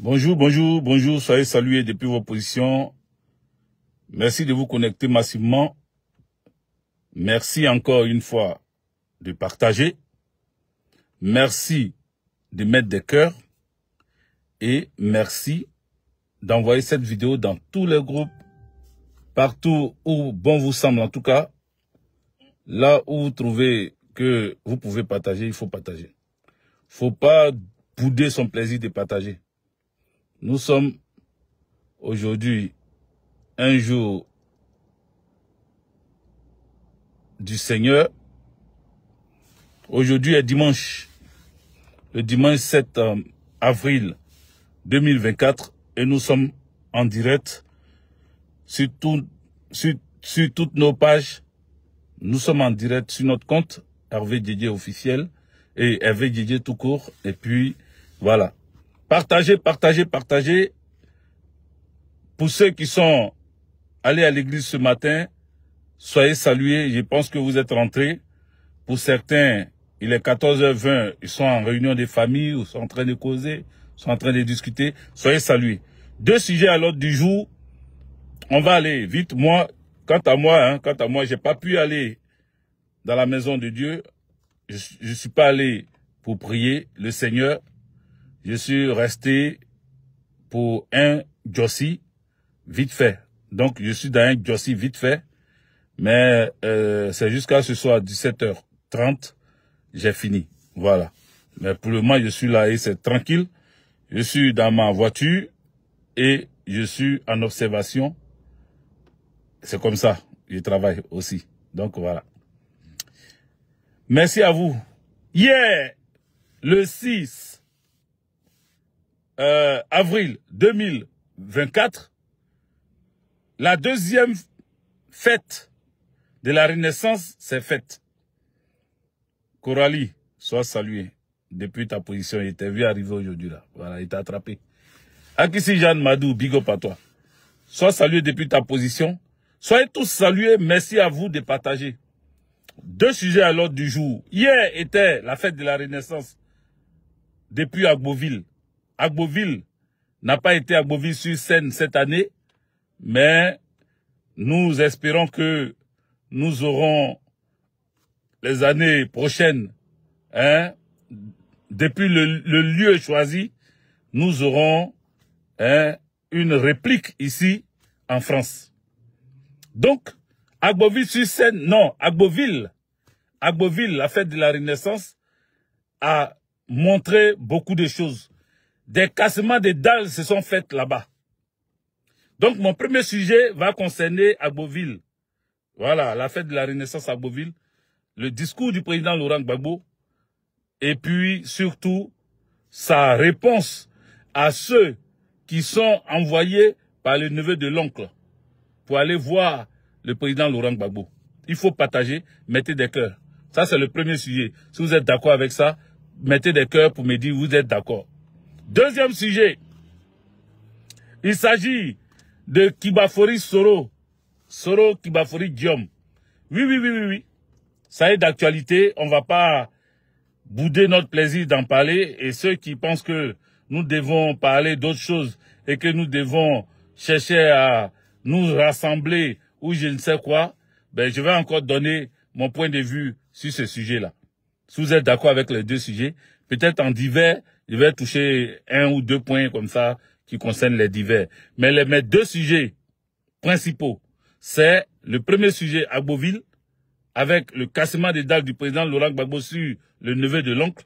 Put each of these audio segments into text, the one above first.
Bonjour, bonjour, bonjour, soyez salués depuis vos positions. Merci de vous connecter massivement. Merci encore une fois de partager. Merci de mettre des cœurs. Et merci d'envoyer cette vidéo dans tous les groupes, partout où bon vous semble en tout cas. Là où vous trouvez que vous pouvez partager, il faut partager. Faut pas bouder son plaisir de partager. Nous sommes aujourd'hui un jour du Seigneur. Aujourd'hui est dimanche, le dimanche 7 euh, avril 2024 et nous sommes en direct sur, toutes nos pages. Nous sommes en direct sur notre compte Hervé Didier officiel et Hervé Didier tout court. Et puis, voilà. Partagez, partagez, partagez. Pour ceux qui sont allés à l'église ce matin, soyez salués. Je pense que vous êtes rentrés. Pour certains, il est 14h20. Ils sont en réunion des familles, ils sont en train de causer, sont en train de discuter. Soyez salués. Deux sujets à l'ordre du jour. On va aller vite. Moi, quant à moi, hein, quant à moi, j'ai pas pu aller dans la maison de Dieu. Je, je suis pas allé pour prier le Seigneur je suis resté pour un Jossi vite fait. Donc, je suis dans un Jossi vite fait, mais euh, c'est jusqu'à ce soir, 17h30, j'ai fini. Voilà. Mais pour le moment, je suis là et c'est tranquille. Je suis dans ma voiture et je suis en observation. C'est comme ça, je travaille aussi. Donc, voilà. Merci à vous. Yeah! Le 6. Euh, avril 2024, la deuxième fête de la Renaissance, s'est faite. Coralie, soit saluée. Depuis ta position, il t'a vu arriver aujourd'hui là. Voilà, il t'a attrapé. Akissi Jeanne Madou, big up à toi. Sois salué depuis ta position. Soyez tous salués. Merci à vous de partager. Deux sujets à l'ordre du jour. Hier était la fête de la Renaissance depuis Agboville. Agboville n'a pas été Agboville sur seine cette année, mais nous espérons que nous aurons les années prochaines, hein. depuis le, lieu choisi, nous aurons hein, une réplique ici en France. Donc, Agboville sur seine non, Agboville, Agboville, la fête de la Renaissance, a montré beaucoup de choses des cassements de dalles se sont faites là-bas. Donc, mon premier sujet va concerner Aboville. Voilà, la fête de la Renaissance à le discours du président Laurent Gbagbo, et puis surtout sa réponse à ceux qui sont envoyés par le neveu de l'oncle pour aller voir le président Laurent Gbagbo. Il faut partager, mettez des cœurs. Ça, c'est le premier sujet. Si vous êtes d'accord avec ça, mettez des cœurs pour me dire vous êtes d'accord. Deuxième sujet, il s'agit de Kibafori Soro, Soro Kibafori Diom. Oui, oui, oui, oui, oui. Ça est d'actualité, on va pas bouder notre plaisir d'en parler et ceux qui pensent que nous devons parler d'autres choses et que nous devons chercher à nous rassembler ou je ne sais quoi, ben je vais encore donner mon point de vue sur ce sujet-là. Si vous êtes d'accord avec les deux sujets, peut-être en divers, je vais toucher un ou deux points comme ça qui concernent les divers. Mais les, mes deux sujets principaux, c'est le premier sujet à Beauville, avec le cassement des dagues du président Laurent Gbagbo sur le neveu de l'oncle.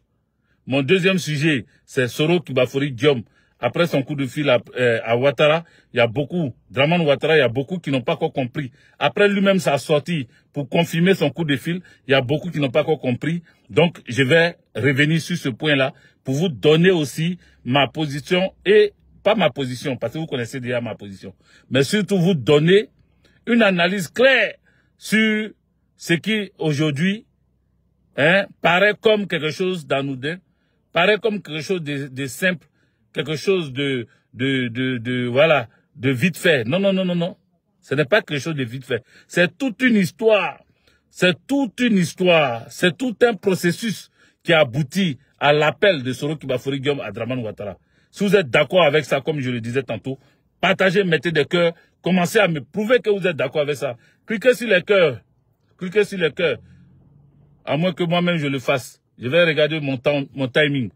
Mon deuxième sujet, c'est Soro Kibafori Diom, après son coup de fil à, euh, Ouattara, il y a beaucoup, Draman Ouattara, il y a beaucoup qui n'ont pas encore compris. Après lui-même sa sortie pour confirmer son coup de fil, il y a beaucoup qui n'ont pas encore compris. Donc, je vais revenir sur ce point-là pour vous donner aussi ma position et pas ma position, parce que vous connaissez déjà ma position, mais surtout vous donner une analyse claire sur ce qui aujourd'hui hein, paraît comme quelque chose d'anodin, paraît comme quelque chose de simple, quelque chose de, de, de, voilà, de vite fait. Non, non, non, non, non. Ce n'est pas quelque chose de vite fait. C'est toute une histoire. C'est toute une histoire. C'est tout un processus qui aboutit à l'appel de Soro Kibafori Guillaume à Draman Ouattara. Si vous êtes d'accord avec ça, comme je le disais tantôt, partagez, mettez des cœurs, commencez à me prouver que vous êtes d'accord avec ça. Cliquez sur les cœurs. Cliquez sur les cœurs. À moins que moi-même je le fasse. Je vais regarder mon, temps, mon timing.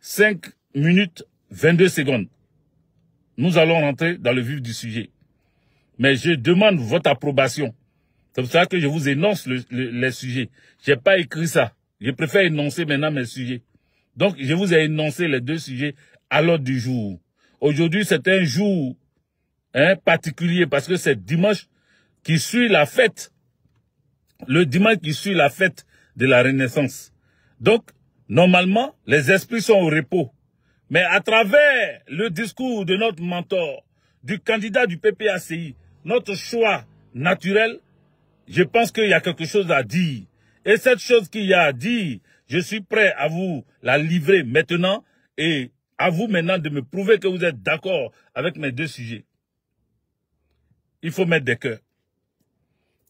5 Minute 22 secondes. Nous allons rentrer dans le vif du sujet. Mais je demande votre approbation. C'est pour ça que je vous énonce le, les sujets. J'ai pas écrit ça. Je préfère énoncer maintenant mes sujets. Donc, je vous ai énoncé les deux sujets à l'ordre du jour. Aujourd'hui, c'est un jour hein, particulier parce que c'est dimanche qui suit la fête. Le dimanche qui suit la fête de la Renaissance. Donc, normalement, les esprits sont au repos. Mais à travers le discours de notre mentor, du candidat du PPACI, notre choix naturel, je pense qu'il y a quelque chose à dire. Et cette chose qu'il y a à dire, je suis prêt à vous la livrer maintenant et à vous maintenant de me prouver que vous êtes d'accord avec mes deux sujets. Il faut mettre des cœurs.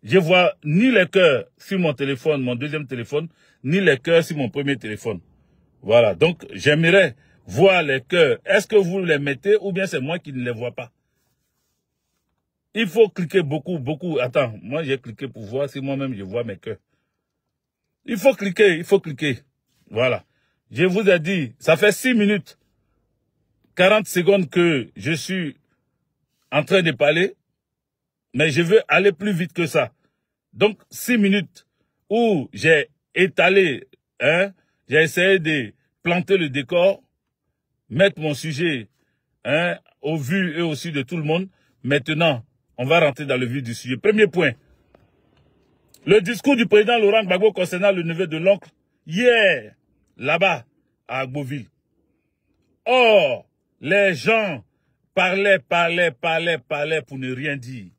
Je ne vois ni les cœurs sur mon téléphone, mon deuxième téléphone, ni les cœurs sur mon premier téléphone. Voilà, donc j'aimerais Voir les cœurs, est-ce que vous les mettez ou bien c'est moi qui ne les vois pas Il faut cliquer beaucoup, beaucoup. Attends, moi j'ai cliqué pour voir si moi-même je vois mes cœurs. Il faut cliquer, il faut cliquer. Voilà. Je vous ai dit, ça fait 6 minutes, 40 secondes que je suis en train de parler, mais je veux aller plus vite que ça. Donc, 6 minutes où j'ai étalé, hein, j'ai essayé de planter le décor, mettre mon sujet hein, au vu et aussi, de tout le monde. Maintenant, on va rentrer dans le vif du sujet. Premier point. Le discours du président Laurent Gbagbo concernant le neveu de l'oncle, hier, là-bas, à Agboville. Or, les gens parlaient, parlaient, parlaient, parlaient pour ne rien dire.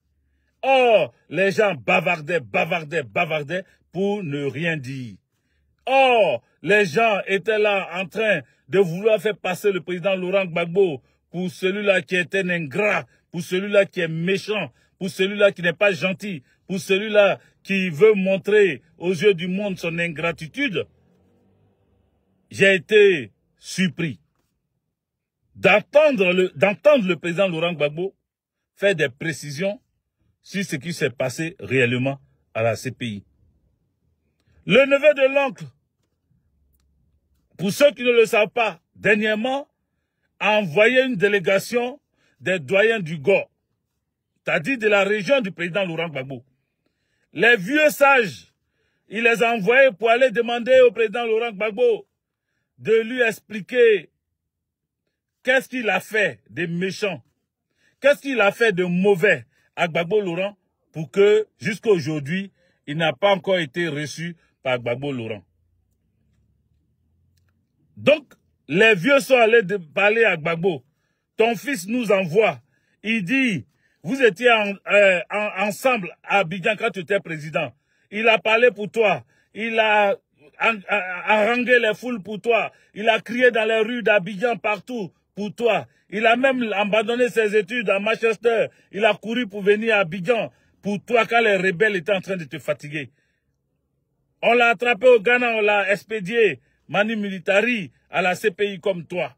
Or, les gens bavardaient, bavardaient, bavardaient pour ne rien dire. Or, les gens étaient là en train de vouloir faire passer le président Laurent Gbagbo pour celui-là qui est un ingrat, pour celui-là qui est méchant, pour celui-là qui n'est pas gentil, pour celui-là qui veut montrer aux yeux du monde son ingratitude, j'ai été surpris d'entendre le, d'entendre le président Laurent Gbagbo faire des précisions sur ce qui s'est passé réellement à la CPI. Le neveu de l'oncle pour ceux qui ne le savent pas, dernièrement, a envoyé une délégation des doyens du GOR, c'est-à-dire de la région du président Laurent Gbagbo. Les vieux sages, il les a envoyés pour aller demander au président Laurent Gbagbo de lui expliquer qu'est-ce qu'il a fait de méchant, qu'est-ce qu'il a fait de mauvais à Gbagbo Laurent pour que jusqu'à aujourd'hui, il n'a pas encore été reçu par Gbagbo Laurent. Donc, les vieux sont allés parler à Gbagbo. Ton fils nous envoie. Il dit, vous étiez euh, ensemble à Abidjan quand tu étais président. Il a parlé pour toi. Il a harangué les foules pour toi. Il a crié dans les rues d'Abidjan partout pour toi. Il a même abandonné ses études à Manchester. Il a couru pour venir à Abidjan pour toi quand les rebelles étaient en train de te fatiguer. On l'a attrapé au Ghana, on l'a expédié. Mani Militari à la CPI comme toi.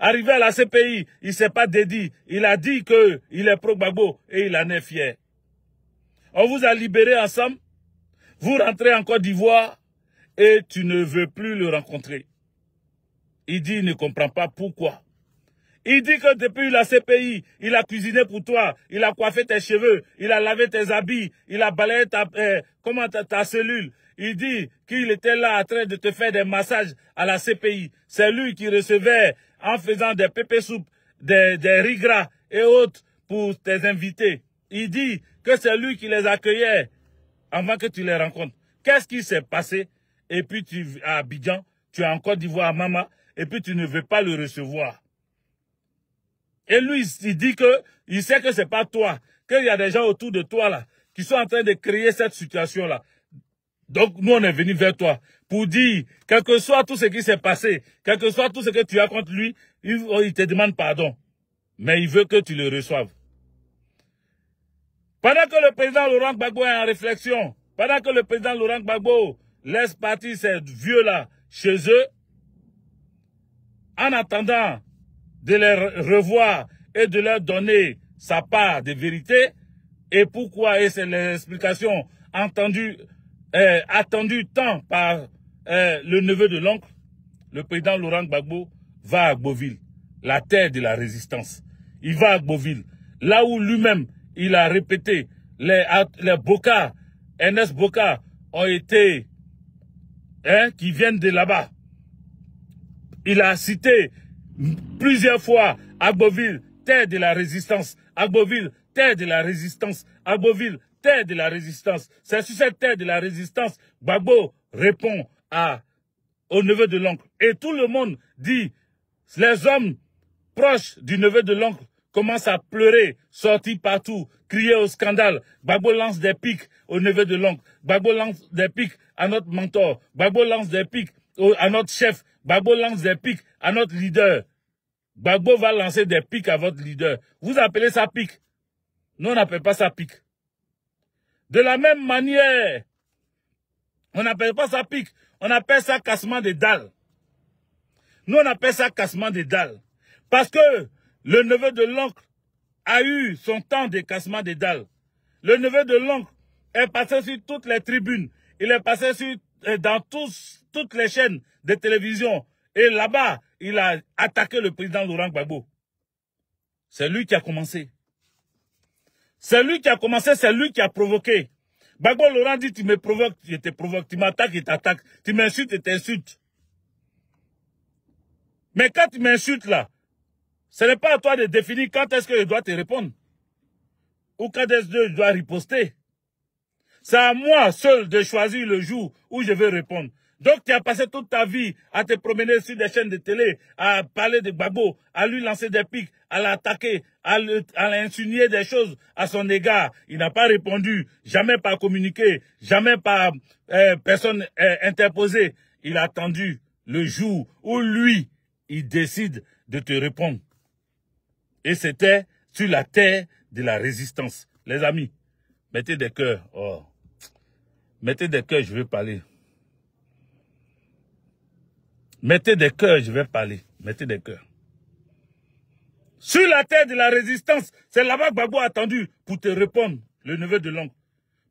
Arrivé à la CPI, il ne s'est pas dédié. Il a dit qu'il est pro et il en est fier. On vous a libéré ensemble. Vous rentrez en Côte d'Ivoire et tu ne veux plus le rencontrer. Il dit, il ne comprend pas pourquoi. Il dit que depuis la CPI, il a cuisiné pour toi, il a coiffé tes cheveux, il a lavé tes habits, il a balayé ta, euh, comment ta cellule, il dit qu'il était là en train de te faire des massages à la CPI. C'est lui qui recevait en faisant des pépés soupes, des, des riz gras et autres pour tes invités. Il dit que c'est lui qui les accueillait avant que tu les rencontres. Qu'est-ce qui s'est passé Et puis tu à Abidjan, tu es en Côte d'Ivoire à Mama, et puis tu ne veux pas le recevoir. Et lui, il dit que, il sait que c'est pas toi, qu'il y a des gens autour de toi là, qui sont en train de créer cette situation là. Donc nous, on est venus vers toi pour dire, quel que soit tout ce qui s'est passé, quel que soit tout ce que tu as contre lui, oh, il te demande pardon. Mais il veut que tu le reçoives. Pendant que le président Laurent Gbagbo est en réflexion, pendant que le président Laurent Gbagbo laisse partir ces vieux-là chez eux, en attendant de les revoir et de leur donner sa part de vérité, et pourquoi, et c'est l'explication entendue euh, attendu tant par euh, le neveu de l'oncle, le président Laurent Gbagbo va à Beauville, la terre de la résistance. Il va à Beauville, là où lui-même, il a répété, les, les Boca, NS Boca, ont été, hein, qui viennent de là-bas. Il a cité plusieurs fois Agboville, terre de la résistance. Agboville, terre de la résistance. Agboville, terre de la résistance, c'est sur cette terre de la résistance, Babo répond à, au neveu de l'oncle. Et tout le monde dit, les hommes proches du neveu de l'oncle commencent à pleurer, sortis partout, crier au scandale. Babo lance des pics au neveu de l'oncle. Babo lance des pics à notre mentor. Babo lance des pics à notre chef. Babo lance des pics à notre leader. Babo va lancer des pics à votre leader. Vous appelez ça pique. Non, on n'appelle pas ça pique. De la même manière, on n'appelle pas ça pique, on appelle ça cassement des dalles. Nous, on appelle ça cassement des dalles. Parce que le neveu de l'oncle a eu son temps de cassement des dalles. Le neveu de l'oncle est passé sur toutes les tribunes. Il est passé sur, euh, dans toutes les chaînes de télévision. Et là-bas, il a attaqué le président Laurent Gbagbo. C'est lui qui a commencé. C'est lui qui a commencé, c'est lui qui a provoqué. Babo Laurent dit, tu me provoques, je te provoque, tu m'attaques, il t'attaque, tu m'insultes, je t'insultes. Mais quand tu m'insultes là, ce n'est pas à toi de définir quand est-ce que je dois te répondre. Ou quand est-ce que je dois riposter. C'est à moi seul de choisir le jour où je vais répondre. Donc tu as passé toute ta vie à te promener sur des chaînes de télé, à parler de Babo, à lui lancer des pics, à l'attaquer, à l'insinuer des choses à son égard. Il n'a pas répondu, jamais par communiqué, jamais par euh, personne euh, interposée. Il a attendu le jour où lui, il décide de te répondre. Et c'était sur la terre de la résistance. Les amis, mettez des cœurs. Oh. Mettez des cœurs, je vais parler. Mettez des cœurs, je vais parler. Mettez des cœurs. Sur la terre de la résistance, c'est là-bas que Gbagbo a attendu pour te répondre, le neveu de l'oncle.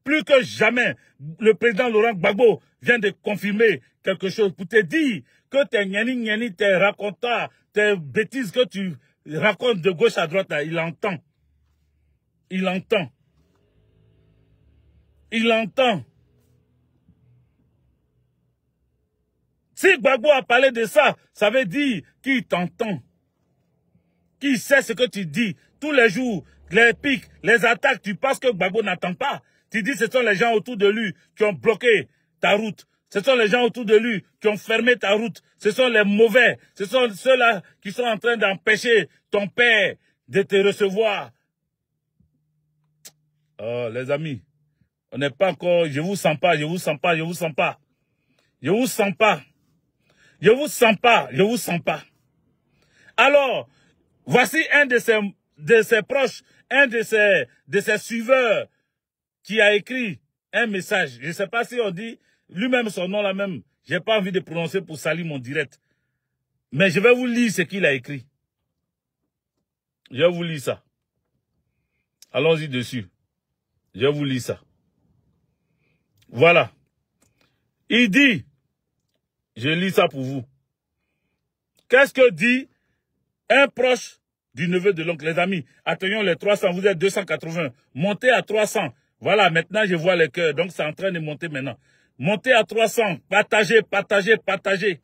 Plus que jamais, le président Laurent Gbagbo vient de confirmer quelque chose pour te dire que tes gnani tes racontars, tes bêtises que tu racontes de gauche à droite, il entend. Il entend. Il entend. Si Gbagbo a parlé de ça, ça veut dire qu'il t'entend qui sait ce que tu dis tous les jours, les pics, les attaques, tu penses que Gbagbo n'attend pas. Tu dis ce sont les gens autour de lui qui ont bloqué ta route. Ce sont les gens autour de lui qui ont fermé ta route. Ce sont les mauvais. Ce sont ceux-là qui sont en train d'empêcher ton père de te recevoir. Oh, les amis, on n'est pas encore... Je vous sens pas, je vous sens pas, je vous sens pas. Je vous sens pas. Je vous sens pas, je vous sens pas. Alors, Voici un de ses, de ses proches, un de ses, de ses suiveurs qui a écrit un message. Je ne sais pas si on dit lui-même son nom là même. n'ai pas envie de prononcer pour salir mon direct. Mais je vais vous lire ce qu'il a écrit. Je vous lis ça. Allons-y dessus. Je vous lis ça. Voilà. Il dit, je lis ça pour vous. Qu'est-ce que dit un proche du neveu de l'oncle, les amis. Atteignons les 300, vous êtes 280. Montez à 300. Voilà, maintenant je vois les cœurs, donc c'est en train de monter maintenant. Montez à 300, partagez, partagez, partagez.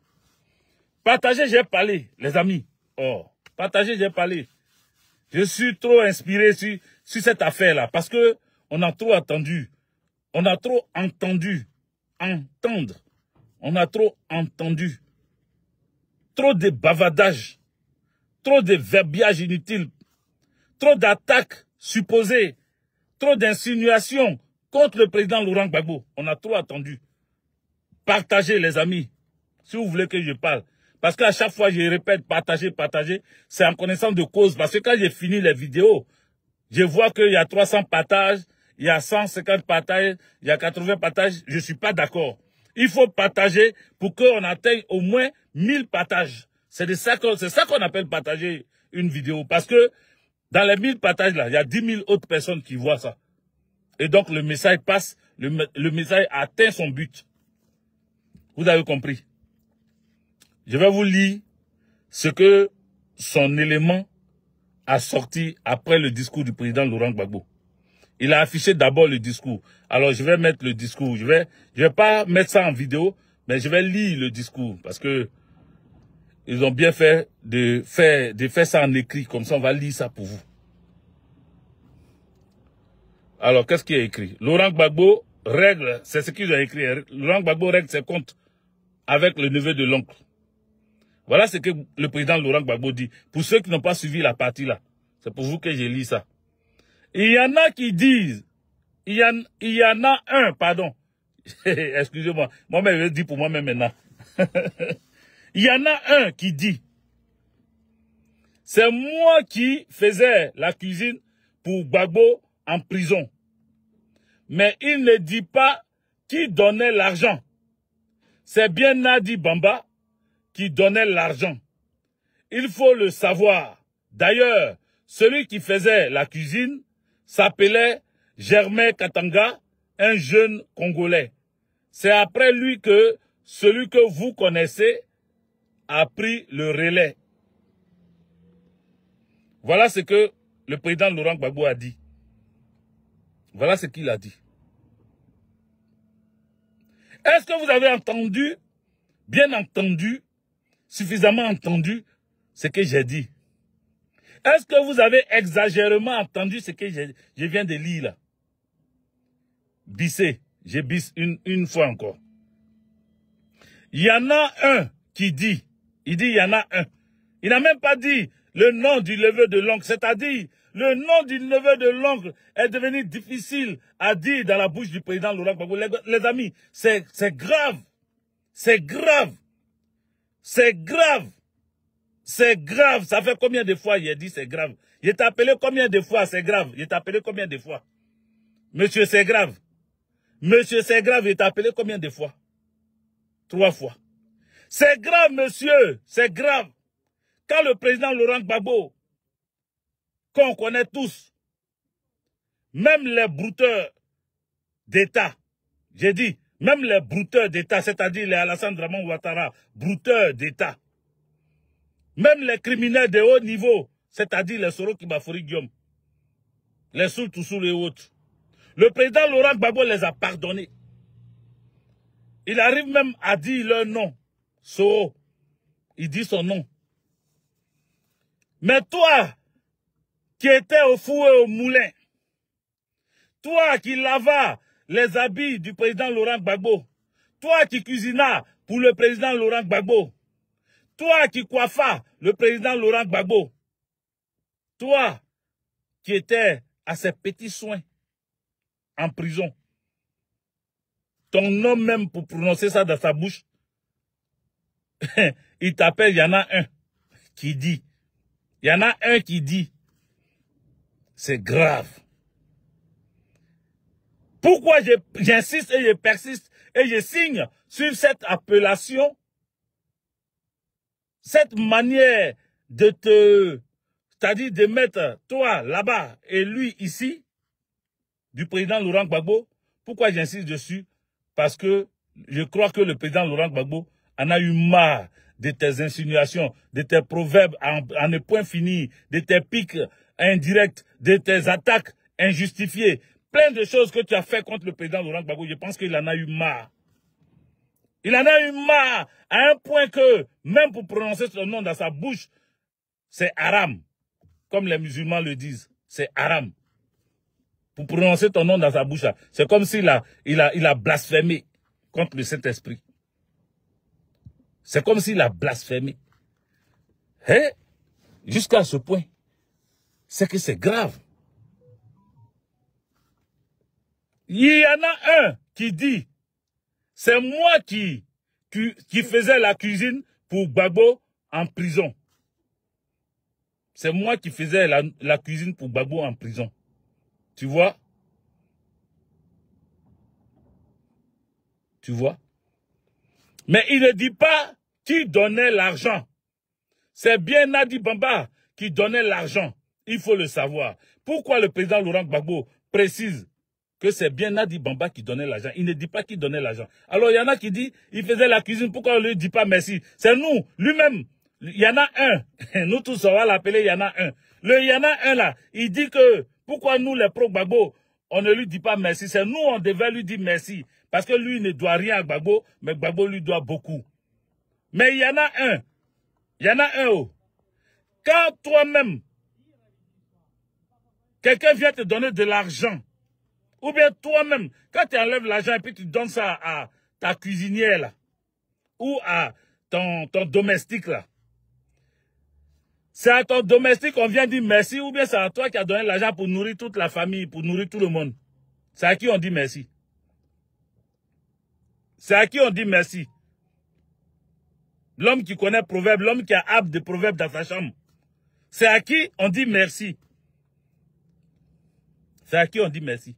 Partagez, j'ai parlé, les amis. Oh, partagez, j'ai parlé. Je suis trop inspiré sur, cette affaire-là, parce que on a trop attendu. On a trop entendu. Entendre. On a trop entendu. Trop de bavardages. Trop de verbiage inutile. Trop d'attaques supposées. Trop d'insinuations contre le président Laurent Gbagbo. On a trop attendu. Partagez, les amis, si vous voulez que je parle. Parce qu'à chaque fois, je répète, partagez, partagez. C'est en connaissance de cause. Parce que quand j'ai fini les vidéos, je vois qu'il y a 300 partages, il y a 150 partages, il y a 80 partages. Je suis pas d'accord. Il faut partager pour qu'on atteigne au moins 1000 partages. C'est ça qu'on appelle partager une vidéo. Parce que dans les 1000 partages, là, il y a 10 000 autres personnes qui voient ça. Et donc, le message passe, le, message atteint son but. Vous avez compris. Je vais vous lire ce que son élément a sorti après le discours du président Laurent Gbagbo. Il a affiché d'abord le discours. Alors, je vais mettre le discours. Je vais, je vais pas mettre ça en vidéo, mais je vais lire le discours parce que ils ont bien fait de faire, de faire ça en écrit, comme ça on va lire ça pour vous. Alors, qu'est-ce qui est écrit Laurent Gbagbo règle, c'est ce qu'il a écrit, hein. Laurent Gbagbo règle ses comptes avec le neveu de l'oncle. Voilà ce que le président Laurent Gbagbo dit. Pour ceux qui n'ont pas suivi la partie là, c'est pour vous que j'ai lu ça. Il y en a qui disent, il y en, il y en a un, pardon, excusez-moi, moi-même je le dis pour moi-même maintenant. Il y en a un qui dit, c'est moi qui faisais la cuisine pour Gbagbo en prison. Mais il ne dit pas qui donnait l'argent. C'est bien Nadi Bamba qui donnait l'argent. Il faut le savoir. D'ailleurs, celui qui faisait la cuisine s'appelait Germain Katanga, un jeune Congolais. C'est après lui que celui que vous connaissez, a pris le relais. Voilà ce que le président Laurent Gbagbo a dit. Voilà ce qu'il a dit. Est-ce que vous avez entendu, bien entendu, suffisamment entendu ce que j'ai dit Est-ce que vous avez exagérément entendu ce que je viens de lire là Bissé, j'ai bis une fois encore. Il y en a un qui dit il dit, il y en a un. Il n'a même pas dit le nom du neveu de l'oncle, c'est-à-dire le nom du neveu de l'oncle est devenu difficile à dire dans la bouche du président Laurent Gbagbo. Les, amis, c'est grave. C'est grave. C'est grave. C'est grave. Ça fait combien de fois il a dit c'est grave Il t'a appelé combien de fois c'est grave Il est appelé combien de fois Monsieur, c'est grave. Monsieur, c'est grave. Il est appelé combien de fois Trois fois. C'est grave, monsieur, c'est grave. Quand le président Laurent Gbagbo, qu'on connaît tous, même les brouteurs d'État, j'ai dit, même les brouteurs d'État, c'est-à-dire les Alassane Dramon Ouattara, brouteurs d'État, même les criminels de haut niveau, c'est-à-dire les Soro Guillaume, les Soultoussou et autres, le président Laurent Gbagbo les a pardonnés. Il arrive même à dire leur nom so Il dit son nom. Mais toi, qui étais au four et au moulin, toi qui lavas les habits du président Laurent Gbagbo, toi qui cuisinas pour le président Laurent Gbagbo, toi qui coiffas le président Laurent Gbagbo, toi qui étais à ses petits soins en prison, ton nom même pour prononcer ça dans sa bouche, il t'appelle, il y en a un qui dit. Il y en a un qui dit. C'est grave. Pourquoi j'insiste et je persiste et je signe sur cette appellation, cette manière de te, c'est-à-dire de mettre toi là-bas et lui ici, du président Laurent Gbagbo. Pourquoi j'insiste dessus Parce que je crois que le président Laurent Gbagbo en a eu marre de tes insinuations, de tes proverbes à ne point fini, de tes piques indirectes, de tes attaques injustifiées, plein de choses que tu as fait contre le président Laurent Gbagbo. Je pense qu'il en a eu marre. Il en a eu marre à un point que, même pour prononcer son nom dans sa bouche, c'est haram. Comme les musulmans le disent, c'est haram. Pour prononcer ton nom dans sa bouche, c'est comme s'il a, il a blasphémé contre le Saint-Esprit. C'est comme s'il a blasphémé. hein? jusqu'à ce point, c'est que c'est grave. Il y en a un qui dit, c'est moi qui, qui, faisais la cuisine pour Babo en prison. C'est moi qui faisais la, la, cuisine pour Babo en prison. Tu vois Tu vois Mais il ne dit pas qui donnait l'argent. C'est bien Nadi Bamba qui donnait l'argent. Il faut le savoir. Pourquoi le président Laurent Gbagbo précise que c'est bien Nadi Bamba qui donnait l'argent. Il ne dit pas qui donnait l'argent. Alors, il y en a qui dit, il faisait la cuisine, pourquoi on ne lui dit pas merci C'est nous, lui-même. Il y en a un. Nous tous, on va l'appeler, il y en a un. Le il y en a un là, il dit que, pourquoi nous, les pro Gbagbo, on ne lui dit pas merci C'est nous, on devait lui dire merci. Parce que lui, ne doit rien à Gbagbo, mais Gbagbo lui doit beaucoup. Mais il y en a un. Il y en a un. Oh. Quand toi-même, quelqu'un vient te donner de l'argent, ou bien toi-même, quand tu enlèves l'argent et puis tu donnes ça à, ta cuisinière, là, ou à ton, ton domestique, là, c'est à ton domestique qu'on vient dire merci ou bien c'est à toi qui as donné l'argent pour nourrir toute la famille, pour nourrir tout le monde. C'est à qui on dit merci. C'est à qui on dit merci. L'homme qui connaît proverbe, l'homme qui a hâte de proverbe dans sa chambre. C'est à qui on dit merci. C'est à qui on dit merci.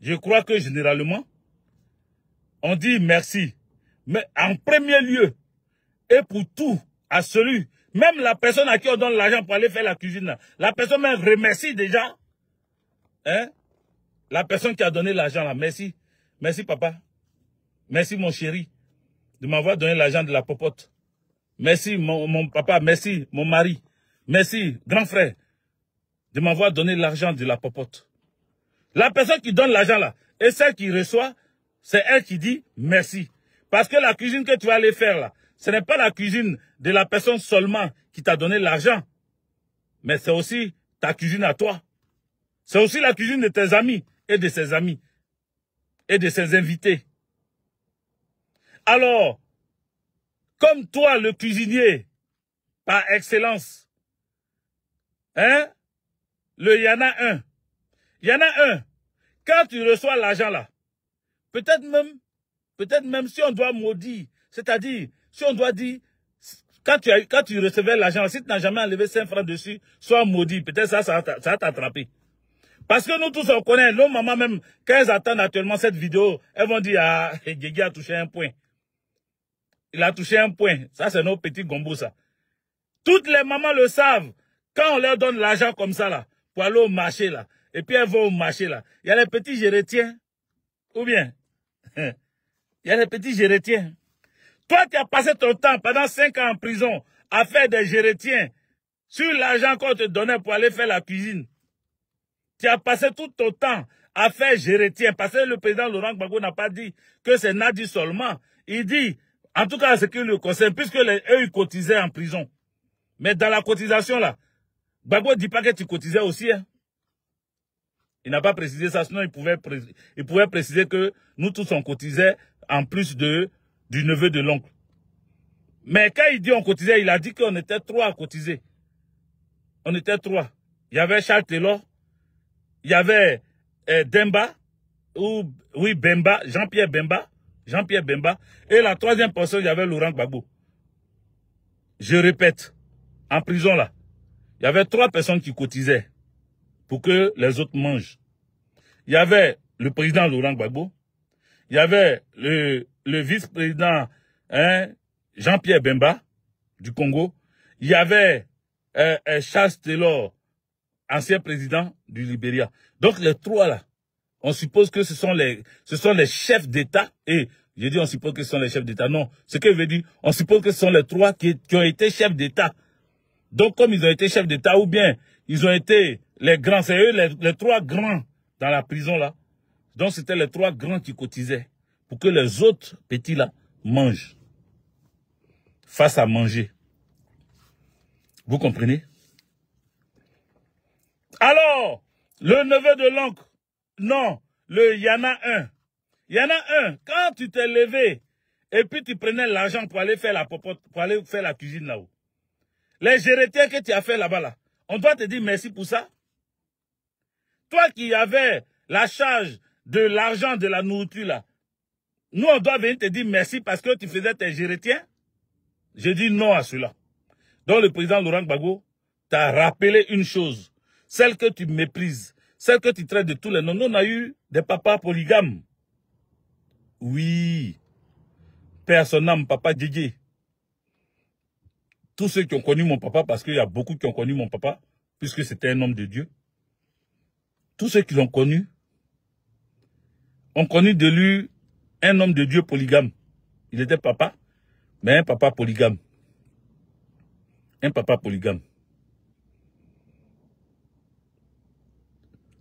Je crois que généralement, on dit merci. Mais en premier lieu, et pour tout, à celui, même la personne à qui on donne l'argent pour aller faire la cuisine, la personne même remercie déjà. Hein. La personne qui a donné l'argent, merci. Merci papa. Merci mon chéri de m'avoir donné l'argent de la popote. Merci mon, papa, merci mon mari, merci grand frère de m'avoir donné l'argent de la popote. La personne qui donne l'argent là, et celle qui reçoit, c'est elle qui dit merci. Parce que la cuisine que tu vas aller faire là, ce n'est pas la cuisine de la personne seulement qui t'a donné l'argent, mais c'est aussi ta cuisine à toi. C'est aussi la cuisine de tes amis et de ses amis et de ses invités. Alors, comme toi, le cuisinier, par excellence, hein, le y en a un, quand tu reçois l'argent là, peut-être même, peut-être même si on doit maudire, c'est-à-dire, si on doit dire, quand tu, quand tu recevais l'argent, si tu n'as jamais enlevé 5 francs dessus, sois maudit. Peut-être ça, ça, va t'attraper. Parce que nous tous, on connaît, nos mamans même, quand elles attendent actuellement cette vidéo, elles vont dire, ah, Guégui a touché un point. Il a touché un point. Ça, c'est nos petits gombos, ça. Toutes les mamans le savent. Quand on leur donne l'argent comme ça, là, pour aller au marché, là, et puis elles vont au marché, là, il y a les petits, gérétiens. Ou bien, il y a les petits, gérétiens. Toi, tu as passé ton temps pendant cinq ans en prison à faire des gérétiens sur l'argent qu'on te donnait pour aller faire la cuisine. Tu as passé tout ton temps à faire je Parce que le président Laurent Gbagbo n'a pas dit que c'est Nadi seulement. Il dit, en tout cas, ce qui le concerne, puisque eux, ils cotisaient en prison. Mais dans la cotisation, là, ne dit pas que tu cotisais aussi. Hein. Il n'a pas précisé ça, sinon il pouvait, il pouvait préciser que nous tous on cotisait en plus de du neveu de l'oncle. Mais quand il dit on cotisait, il a dit qu'on était trois à cotiser. On était trois. Il y avait Charles Taylor, il y avait euh, Demba, ou oui, Bemba, Jean-Pierre Bemba, Jean-Pierre Bemba. Et la troisième personne, il y avait Laurent Gbagbo. Je répète, en prison là, il y avait trois personnes qui cotisaient pour que les autres mangent. Il y avait le président Laurent Gbagbo, il y avait le, vice-président hein, Jean-Pierre Bemba du Congo, il y avait euh, euh Charles Taylor, ancien président du Libéria. Donc les trois là, on suppose que ce sont les, ce sont les chefs d'État. Et j'ai dit, on suppose que ce sont les chefs d'État. Non, ce que je veux dire, on suppose que ce sont les trois qui, ont été chefs d'État. Donc comme ils ont été chefs d'État ou bien ils ont été les grands, c'est eux les, trois grands dans la prison là. Donc c'était les trois grands qui cotisaient pour que les autres petits là mangent, fassent à manger. Vous comprenez Alors, le neveu de l'oncle, non, le y en a un. quand tu t'es levé et puis tu prenais l'argent pour aller faire la popote, pour aller faire la cuisine là-haut. Les héritiers que tu as fait là-bas, là, on doit te dire merci pour ça. Toi qui avais la charge de l'argent de la nourriture là, nous on doit venir te dire merci parce que tu faisais tes héritiers. J'ai dit non à cela. Donc le président Laurent Gbagbo t'a rappelé une chose, celle que tu méprises, celle que tu traites de tous les noms. on a eu des papas polygames. Oui. Père son papa Didier. Tous ceux qui ont connu mon papa, parce qu'il y a beaucoup qui ont connu mon papa, puisque c'était un homme de Dieu. Tous ceux qui l'ont connu, ont connu de lui un homme de Dieu polygame. Il était papa, mais un papa polygame. Un papa polygame.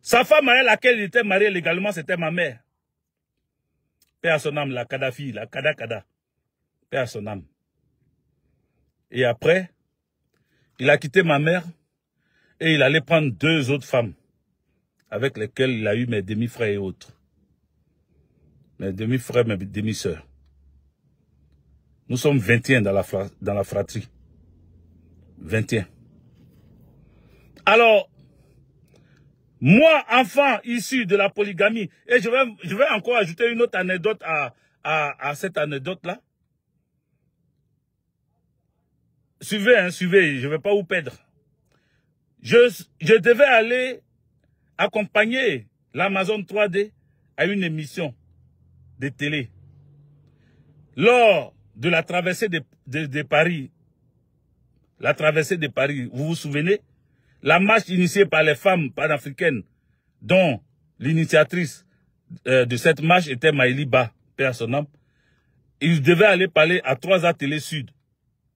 Sa femme à laquelle il était marié légalement, c'était ma mère. Père à son âme, la Kadhafi, la Kada Kada. Père à son âme. Et après, il a quitté ma mère et il allait prendre deux autres femmes avec lesquelles il a eu mes demi-frères et autres. Mes demi-frères, mes demi-sœurs. Nous sommes 21 dans la, dans la fratrie. 21. Alors, moi, enfant issu de la polygamie, et je vais, je vais encore ajouter une autre anecdote à, à, cette anecdote-là. Suivez, hein, suivez, je ne vais pas vous perdre. Je, devais aller accompagner l'Amazon 3D à une émission de télé. Lors de la traversée de Paris, la traversée de Paris, vous vous souvenez la marche initiée par les femmes panafricaines, dont l'initiatrice euh, de cette marche était Maïli Ba, père il devait aller parler à 3A Télé Sud,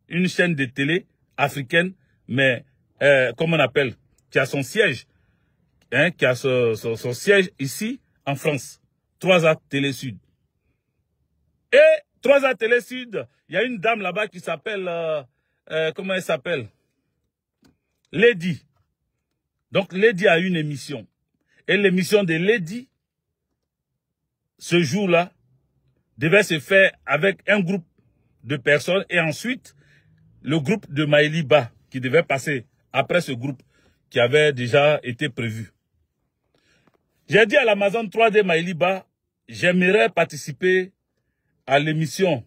une chaîne de télé africaine, mais comment euh, comme on appelle, qui a son siège, hein, qui a son, siège ici en France. 3A Télé Sud. Et 3A Télé Sud, il y a une dame là-bas qui s'appelle, euh, comment elle s'appelle Lady. Donc Lady a une émission. Et l'émission de Lady, ce jour-là, devait se faire avec un groupe de personnes et ensuite le groupe de Ba qui devait passer après ce groupe qui avait déjà été prévu. J'ai dit à l'Amazon 3D Maïliba, j'aimerais participer à l'émission.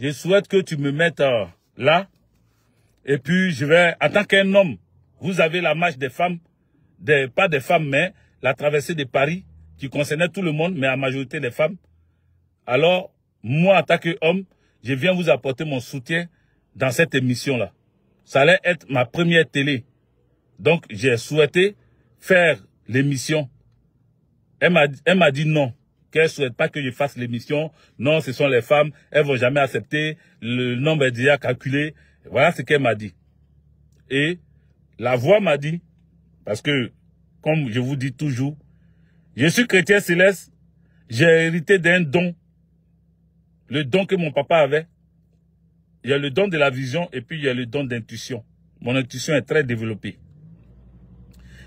Je souhaite que tu me mettes euh, là. Et puis, je vais, en tant qu'un homme, vous avez la marche des femmes, pas des femmes, mais la traversée de Paris, qui concernait tout le monde, mais la majorité des femmes. Alors, moi, en tant qu'homme, je viens vous apporter mon soutien dans cette émission-là. Ça allait être ma première télé. Donc, j'ai souhaité faire l'émission. Elle m'a dit non, qu'elle ne souhaite pas que je fasse l'émission. Non, ce sont les femmes, elles ne vont jamais accepter. Le nombre est déjà calculé. Voilà ce qu'elle m'a dit. Et la voix m'a dit, parce que, comme je vous dis toujours, je suis chrétien céleste, j'ai hérité d'un don. Le don que mon papa avait. Il y a le don de la vision et puis il y a le don d'intuition. Mon intuition est très développée.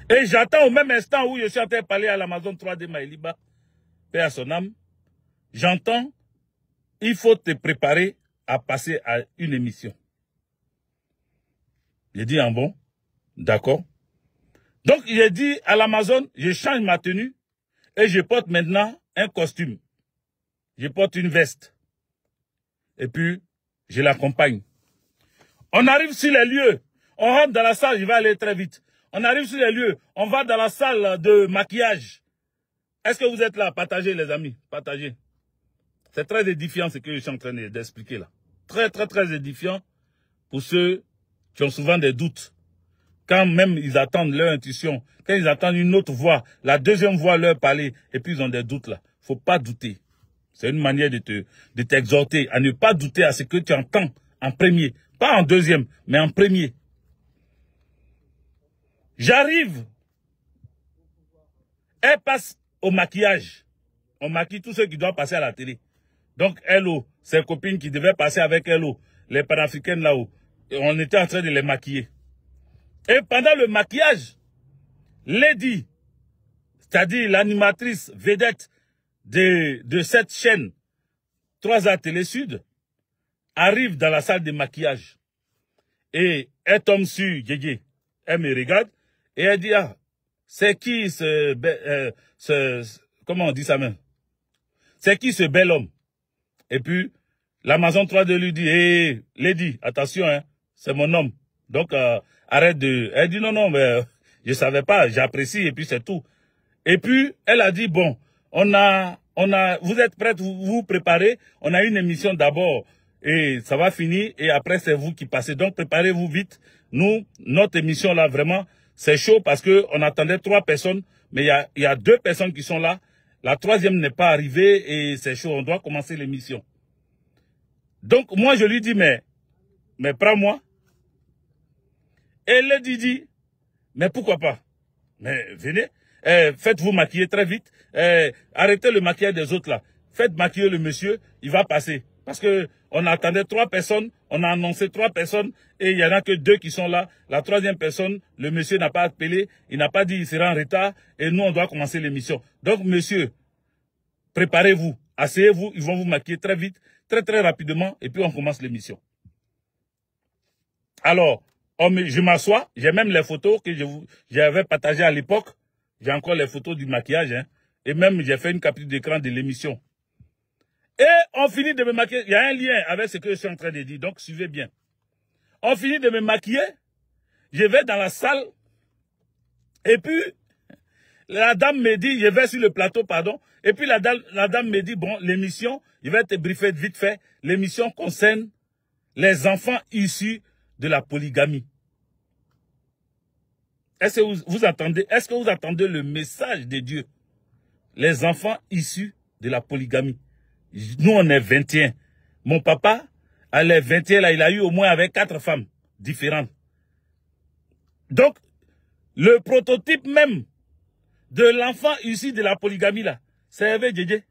Et j'attends au même instant où je suis en train de parler à l'Amazon 3D Maïliba, paix à j'entends, il faut te préparer à passer à une émission. J'ai dit en ah bon, D'accord Donc, il a dit à l'Amazon, je change ma tenue et je porte maintenant un costume. Je porte une veste. Et puis, je l'accompagne. On arrive sur les lieux. On rentre dans la salle, je vais aller très vite. On arrive sur les lieux. On va dans la salle de maquillage. Est-ce que vous êtes là Partagez, les amis. Partagez. C'est très édifiant ce que je suis en train d'expliquer là. Très, très, très édifiant pour ceux qui ont souvent des doutes quand même ils attendent leur intuition, quand ils attendent une autre voix, la deuxième voix leur parler, et puis ils ont des doutes là. Faut pas douter. C'est une manière de te, de t'exhorter à ne pas douter à ce que tu entends en premier. Pas en deuxième, mais en premier. J'arrive. Elle passe au maquillage. On maquille tous ceux qui doivent passer à la télé. Donc, Hello, ses copines qui devaient passer avec Hello, les panafricaines là-haut, on était en train de les maquiller. Et pendant le maquillage, Lady, c'est-à-dire l'animatrice vedette de, de cette chaîne 3A Télé Sud, arrive dans la salle de maquillage. Et elle tombe sur Gégé. Elle me regarde et elle dit, ah, c'est qui ce, euh, comment on dit sa main C'est qui ce bel homme Et puis, l'Amazon 3 de lui dit, hé, eh, Lady, attention, hein, c'est mon homme. Donc, euh, arrête de... Elle dit, non, non, mais euh, je savais pas, j'apprécie, et puis c'est tout. Et puis, elle a dit, bon, on a... On a, vous êtes prête, vous vous préparez. On a une émission d'abord et ça va finir et après c'est vous qui passez. Donc préparez-vous vite. Nous, notre émission là vraiment, c'est chaud parce que on attendait trois personnes, mais il y a, y a deux personnes qui sont là. La troisième n'est pas arrivée et c'est chaud. On doit commencer l'émission. Donc moi je lui dis mais mais prends-moi. Et le Didi, mais pourquoi pas Mais venez, eh, faites-vous maquiller très vite, eh, arrêtez le maquillage des autres là. Faites maquiller le monsieur, il va passer. Parce que on attendait trois personnes, on a annoncé trois personnes et il y en a que deux qui sont là. La troisième personne, le monsieur n'a pas appelé, il n'a pas dit il sera en retard et nous on doit commencer l'émission. Donc monsieur, préparez-vous, asseyez-vous, ils vont vous maquiller très vite, très très rapidement et puis on commence l'émission. Alors, Oh, je m'assois, j'ai même les photos que j'avais partagées à l'époque. J'ai encore les photos du maquillage. Hein. Et même, j'ai fait une capture d'écran de l'émission. Et on finit de me maquiller. Il y a un lien avec ce que je suis en train de dire, donc suivez bien. On finit de me maquiller. Je vais dans la salle. Et puis, la dame me dit, je vais sur le plateau, pardon. Et puis la dame, la dame me dit, bon, l'émission, je vais te briefer vite fait. L'émission concerne les enfants issus de la polygamie. Est-ce que vous, attendez est-ce que vous le message de Dieu? Les enfants issus de la polygamie. Nous, on est 21. Mon papa, à les 21, là, il a eu au moins avec quatre femmes différentes. Donc, le prototype même de l'enfant issu de la polygamie, là, c'est Hervé Djedje.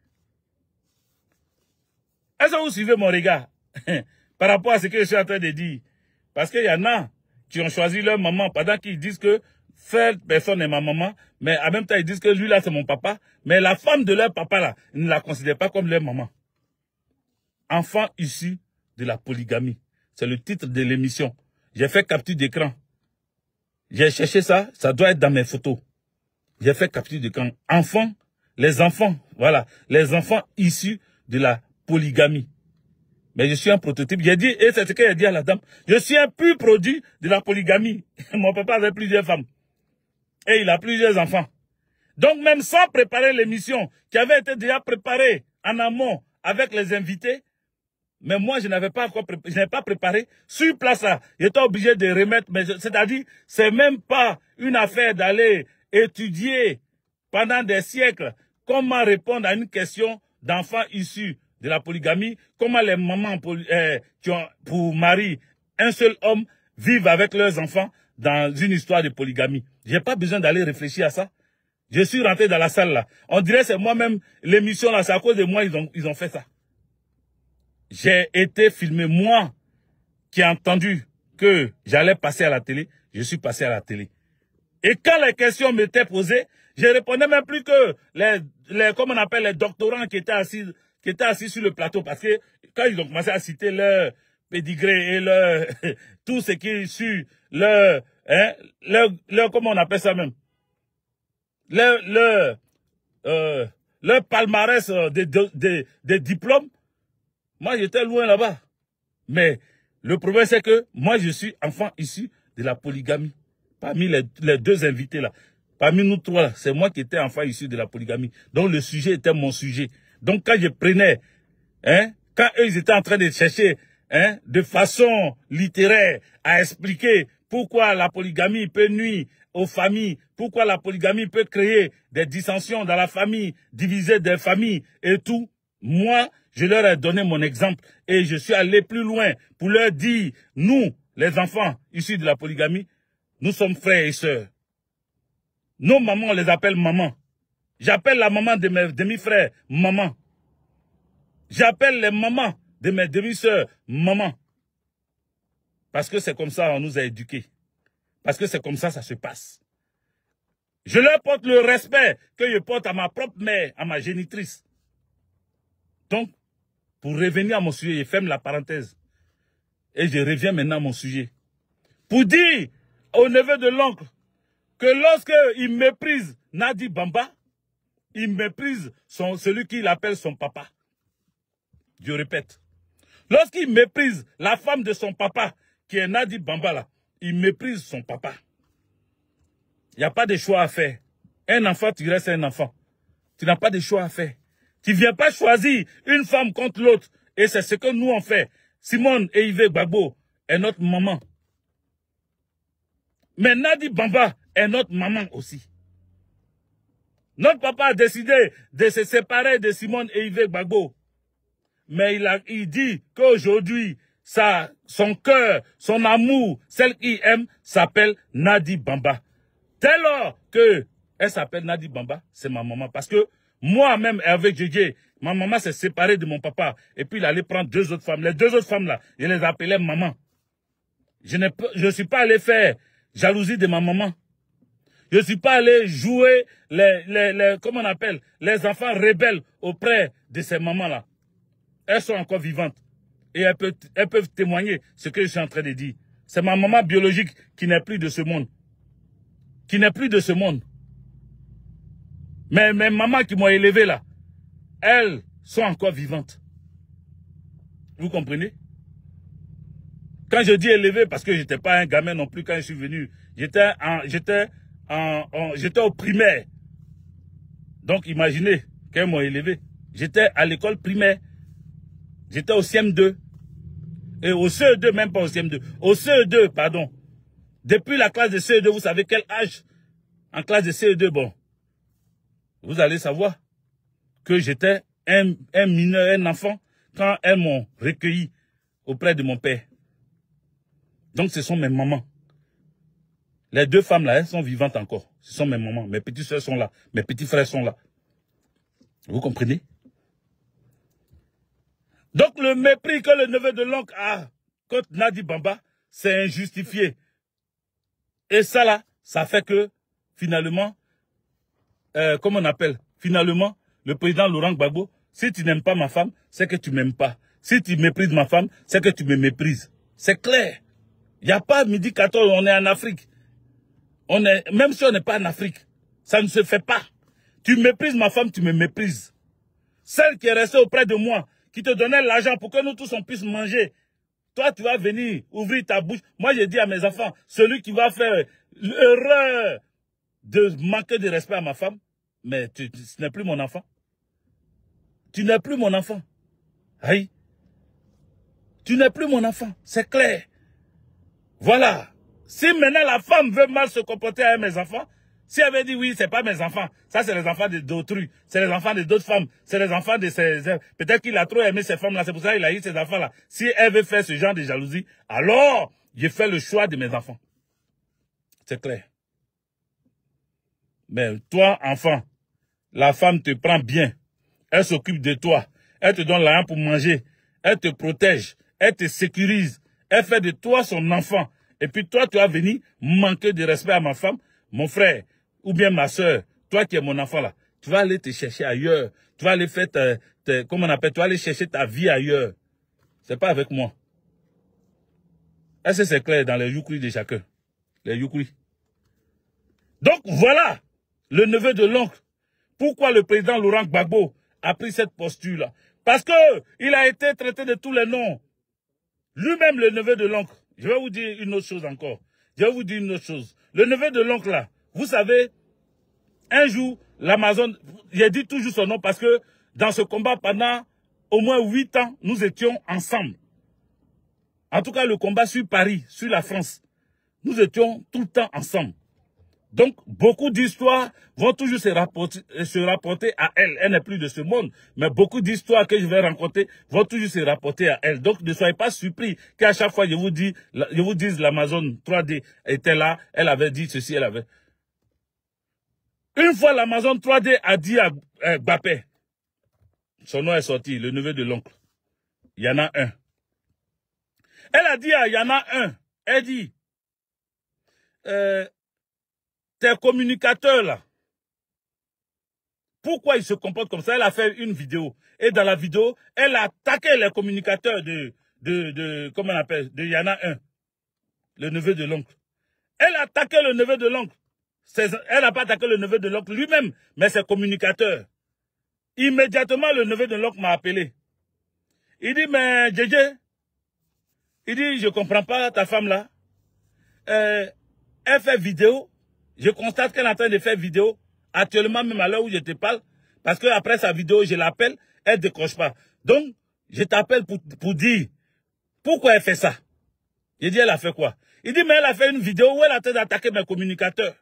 Est-ce que vous suivez mon regard par rapport à ce que je suis en train de dire parce qu'il y en a qui ont choisi leur maman pendant qu'ils disent que cette personne est ma maman, mais en même temps, ils disent que lui-là, c'est mon papa. Mais la femme de leur papa, là, ils ne la considèrent pas comme leur maman. Enfants issus de la polygamie. C'est le titre de l'émission. J'ai fait capture d'écran. J'ai cherché ça, ça doit être dans mes photos. J'ai fait capture d'écran. Enfants, les enfants, voilà, les enfants issus de la polygamie. Mais je suis un prototype. J'ai dit, et c'est ce qu'il a dit à la dame, je suis un pur produit de la polygamie. Mon papa avait plusieurs femmes. Et il a plusieurs enfants. Donc même sans préparer l'émission, qui avait été déjà préparée en amont avec les invités, mais moi, je n'avais pas encore préparé, je n'ai pas préparé. Sur place, j'étais obligé de remettre, c'est-à-dire, c'est même pas une affaire d'aller étudier pendant des siècles comment répondre à une question d'enfants issus de la polygamie, comment les mamans euh, qui ont pour mari un seul homme vivent avec leurs enfants dans une histoire de polygamie. J'ai pas besoin d'aller réfléchir à ça. Je suis rentré dans la salle là. On dirait c'est moi-même l'émission là, c'est à cause de moi ils ont ils ont fait ça. J'ai été filmé moi qui ai entendu que j'allais passer à la télé, je suis passé à la télé. Et quand les questions m'étaient posées, je répondais même plus que les, comme on appelle les doctorants qui étaient assis qui étaient assis sur le plateau, parce que quand ils ont commencé à citer leur pédigré et leur, tout ce qui est issu, hein, leur, comment on appelle ça même, leur, leur, euh, palmarès euh, des diplômes, moi j'étais loin là-bas. Mais le problème c'est que moi je suis enfant issu de la polygamie. Parmi les, les deux invités là, parmi nous trois, c'est moi qui étais enfant issu de la polygamie. Donc le sujet était mon sujet. Donc quand je prenais, hein, quand eux ils étaient en train de chercher hein, de façon littéraire à expliquer pourquoi la polygamie peut nuire aux familles, pourquoi la polygamie peut créer des dissensions dans la famille, diviser des familles et tout, moi, je leur ai donné mon exemple et je suis allé plus loin pour leur dire, nous, les enfants issus de la polygamie, nous sommes frères et sœurs. Nos mamans, les appelle mamans. J'appelle la maman de mes demi-frères, maman. J'appelle les mamans de mes demi-sœurs, maman. Parce que c'est comme ça qu'on nous a éduqués. Parce que c'est comme ça ça se passe. Je leur porte le respect que je porte à ma propre mère, à ma génitrice. Donc, pour revenir à mon sujet, je ferme la parenthèse. Et je reviens maintenant à mon sujet. Pour dire au neveu de l'oncle que lorsqu'il méprise Nadi Bamba, il méprise son, celui qu'il appelle son papa. Je répète. Lorsqu'il méprise la femme de son papa, qui est Nadi Bambala, il méprise son papa. Il n'y a pas de choix à faire. Un enfant, tu restes un enfant. Tu n'as pas de choix à faire. Tu ne viens pas choisir une femme contre l'autre. Et c'est ce que nous on fait. Simone et Yves Gbagbo est notre maman. Mais Nadi Bamba est notre maman aussi. Notre papa a décidé de se séparer de Simone et Yves Bago. Mais il, a, dit qu'aujourd'hui, son cœur, son amour, celle qu'il aime, s'appelle Nadi Bamba. Dès lors que elle s'appelle Nadi Bamba, c'est ma maman. Parce que moi-même, avec Djedje, ma maman s'est séparée de mon papa. Et puis, il allait prendre deux autres femmes. Les deux autres femmes-là, je les appelais maman. Je ne suis pas allé faire jalousie de ma maman. Je ne suis pas allé jouer les, les, les, on appelle, les enfants rebelles auprès de ces mamans-là. Elles sont encore vivantes. Et elles peuvent, elles peuvent témoigner ce que je suis en train de dire. C'est ma maman biologique qui n'est plus de ce monde. Qui n'est plus de ce monde. Mais mes mamans qui m'ont élevé là, elles sont encore vivantes. Vous comprenez Quand je dis élevé, parce que je n'étais pas un gamin non plus quand je suis venu, j'étais j'étais au primaire. Donc imaginez qu'elles m'ont élevé. J'étais à l'école primaire. J'étais au CM2. Et au CE2, même pas au CM2. Au CE2, pardon. Depuis la classe de CE2, vous savez quel âge En classe de CE2, bon. Vous allez savoir que j'étais un mineur, un enfant, quand elles m'ont recueilli auprès de mon père. Donc ce sont mes mamans. Les deux femmes là, elles sont vivantes encore. Ce sont mes mamans, mes petites soeurs sont là, mes petits frères sont là. Vous comprenez Donc le mépris que le neveu de l'oncle a contre Nadi Bamba, c'est injustifié. Et ça là, ça fait que finalement, euh, comment on appelle Finalement, le président Laurent Gbagbo, si tu n'aimes pas ma femme, c'est que tu m'aimes pas. Si tu méprises ma femme, c'est que tu me méprises. C'est clair. Il n'y a pas midi 14, on est en Afrique. On est, même si on n'est pas en Afrique, ça ne se fait pas. Tu méprises ma femme, tu me méprises. Celle qui est restée auprès de moi, qui te donnait l'argent pour que nous tous on puisse manger. Toi, tu vas venir ouvrir ta bouche. Moi, j'ai dit à mes enfants, celui qui va faire l'erreur de manquer de respect à ma femme, mais tu, tu, n'es plus mon enfant. Tu n'es plus mon enfant. Aïe. Tu n'es plus mon enfant, c'est clair. Voilà. Si maintenant la femme veut mal se comporter avec mes enfants, si elle avait dit oui, c'est pas mes enfants, ça c'est les enfants d'autrui, c'est les enfants de d'autres femmes, c'est les enfants de ses... Peut-être qu'il a trop aimé ces femmes-là, c'est pour ça qu'il a eu ces enfants-là. Si elle veut faire ce genre de jalousie, alors j'ai fait le choix de mes enfants. C'est clair. Mais toi, enfant, la femme te prend bien. Elle s'occupe de toi. Elle te donne l'argent pour manger. Elle te protège. Elle te sécurise. Elle fait de toi son enfant. Et puis toi, tu vas venir manquer de respect à ma femme, mon frère, ou bien ma soeur, toi qui es mon enfant là. Tu vas aller te chercher ailleurs. Tu vas aller faire, ta, on appelle, tu vas aller chercher ta vie ailleurs. Ce n'est pas avec moi. Est-ce que c'est clair dans les yukris de chacun Les yukris. Donc voilà le neveu de l'oncle. Pourquoi le président Laurent Gbagbo a pris cette posture-là Parce qu'il a été traité de tous les noms. Lui-même le neveu de l'oncle. Je vais vous dire une autre chose encore. Je vais vous dire une autre chose. Le neveu de l'oncle là, vous savez, un jour, l'Amazon, j'ai dit toujours son nom parce que dans ce combat, pendant au moins huit ans, nous étions ensemble. En tout cas, le combat sur Paris, sur la France, nous étions tout le temps ensemble. Donc, beaucoup d'histoires vont toujours se rapporter, se rapporter à elle. Elle n'est plus de ce monde, mais beaucoup d'histoires que je vais rencontrer vont toujours se rapporter à elle. Donc, ne soyez pas surpris qu'à chaque fois, je vous dis, je vous dise l'Amazon 3D était là, elle avait dit ceci, elle avait... Une fois, l'Amazon 3D a dit à euh, Bappé, son nom est sorti, le neveu de l'oncle, il y en a un. Elle a dit à a un elle dit, euh, tes communicateurs là, pourquoi il se comporte comme ça Elle a fait une vidéo. Et dans la vidéo, elle a attaqué les communicateurs de, de, de comment on appelle, de Yana 1, le neveu de l'oncle. Elle a attaqué le neveu de l'oncle. Elle n'a pas attaqué le neveu de l'oncle lui-même, mais ses communicateurs. Immédiatement, le neveu de l'oncle m'a appelé. Il dit, mais JJ, il dit, je comprends pas ta femme là. Euh, elle fait vidéo, je constate qu'elle est en train de faire vidéo, actuellement même à l'heure où je te parle, parce que après sa vidéo, je l'appelle, elle ne décroche pas. Donc, je t'appelle pour, dire pourquoi elle fait ça. Je dis, elle a fait quoi Il dit, mais elle a fait une vidéo où elle est en train d'attaquer mes communicateurs.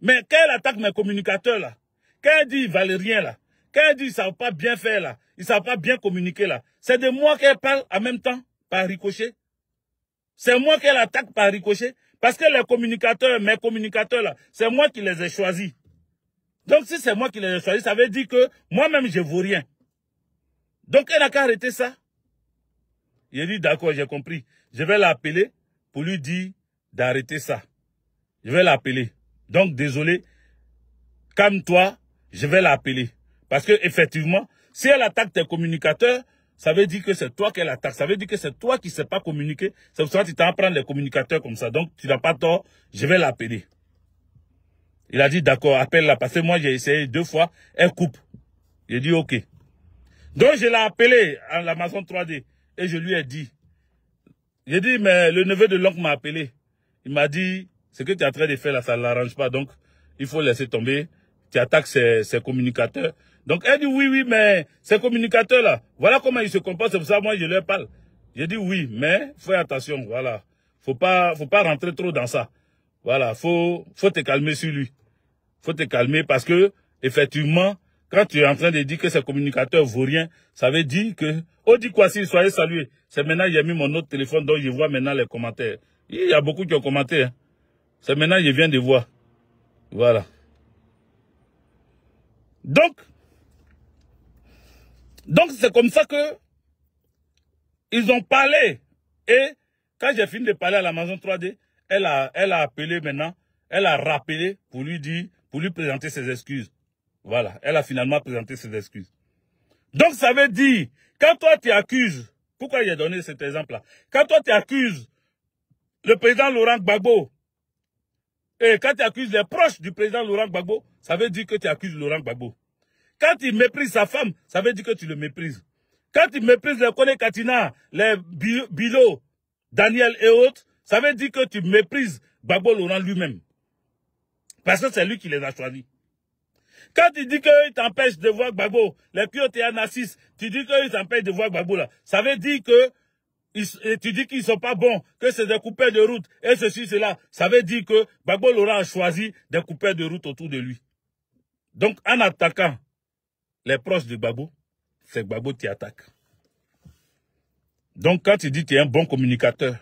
Mais quand elle attaque mes communicateurs là, quand elle dit Valérien là, quand elle dit ils ne savent pas bien faire là, Il ne savent pas bien communiquer là, c'est de moi qu'elle parle en même temps par ricochet. C'est moi qu'elle attaque par ricochet. Parce que les communicateurs, mes communicateurs c'est moi qui les ai choisis. Donc si c'est moi qui les ai choisis, ça veut dire que moi-même je vaux rien. Donc elle n'a qu'à arrêter ça. Il dit d'accord, j'ai compris. Je vais l'appeler pour lui dire d'arrêter ça. Je vais l'appeler. Donc désolé, calme-toi, je vais l'appeler. Parce que effectivement, si elle attaque tes communicateurs, ça veut dire que c'est toi qui l'attaque. Ça veut dire que c'est toi qui ne sais pas communiquer. C'est pour ça que tu t'apprends les communicateurs comme ça. Donc, tu n'as pas tort, je vais l'appeler. Il a dit, d'accord, appelle-la. Parce que moi, j'ai essayé deux fois, elle coupe. J'ai dit, ok. Donc, je l'ai appelé à l'Amazon 3D. Et je lui ai dit, j'ai dit, mais le neveu de l'oncle m'a appelé. Il m'a dit, ce que tu es en train de faire là, ça ne l'arrange pas. Donc, il faut laisser tomber. Tu attaques ces communicateurs. Donc elle dit oui, oui, mais ces communicateurs-là, voilà comment ils se comportent, c'est pour ça moi je leur parle. Je dis, oui, mais fais attention, voilà. Faut pas, faut pas rentrer trop dans ça. Voilà, faut, faut te calmer sur lui. Faut te calmer parce que, effectivement, quand tu es en train de dire que ces communicateurs vaut rien, ça veut dire que, oh, dis quoi si, soyez salués. C'est maintenant, j'ai mis mon autre téléphone, donc je vois maintenant les commentaires. Il y a beaucoup qui ont commenté. Hein. C'est maintenant, je viens de voir. Voilà. Donc, donc c'est comme ça que ils ont parlé. Et quand j'ai fini de parler à la maison 3D, elle a, elle a appelé maintenant, elle a rappelé pour lui dire, pour lui présenter ses excuses. Voilà, elle a finalement présenté ses excuses. Donc ça veut dire, quand toi tu accuses, pourquoi j'ai donné cet exemple-là Quand toi tu accuses le président Laurent Gbagbo, et quand tu accuses les proches du président Laurent Gbagbo, ça veut dire que tu accuses Laurent Gbagbo. Quand il méprise sa femme, ça veut dire que tu le méprises. Quand il méprise les collègues Katina, les Bilo, Daniel et autres, ça veut dire que tu méprises Babo Laurent lui-même. Parce que c'est lui qui les a choisis. Quand il dit qu'il t'empêchent de voir Babo, les piotes et tu dis qu'ils t'empêchent de voir Babo là. Ça veut dire que tu dis qu'ils sont pas bons, que c'est des coupeurs de route et ceci, cela. Ça veut dire que Babo Laurent a choisi des coupeurs de route autour de lui. Donc en attaquant les proches de Babo, c'est Babo qui attaque. Donc quand tu dis que tu es un bon communicateur,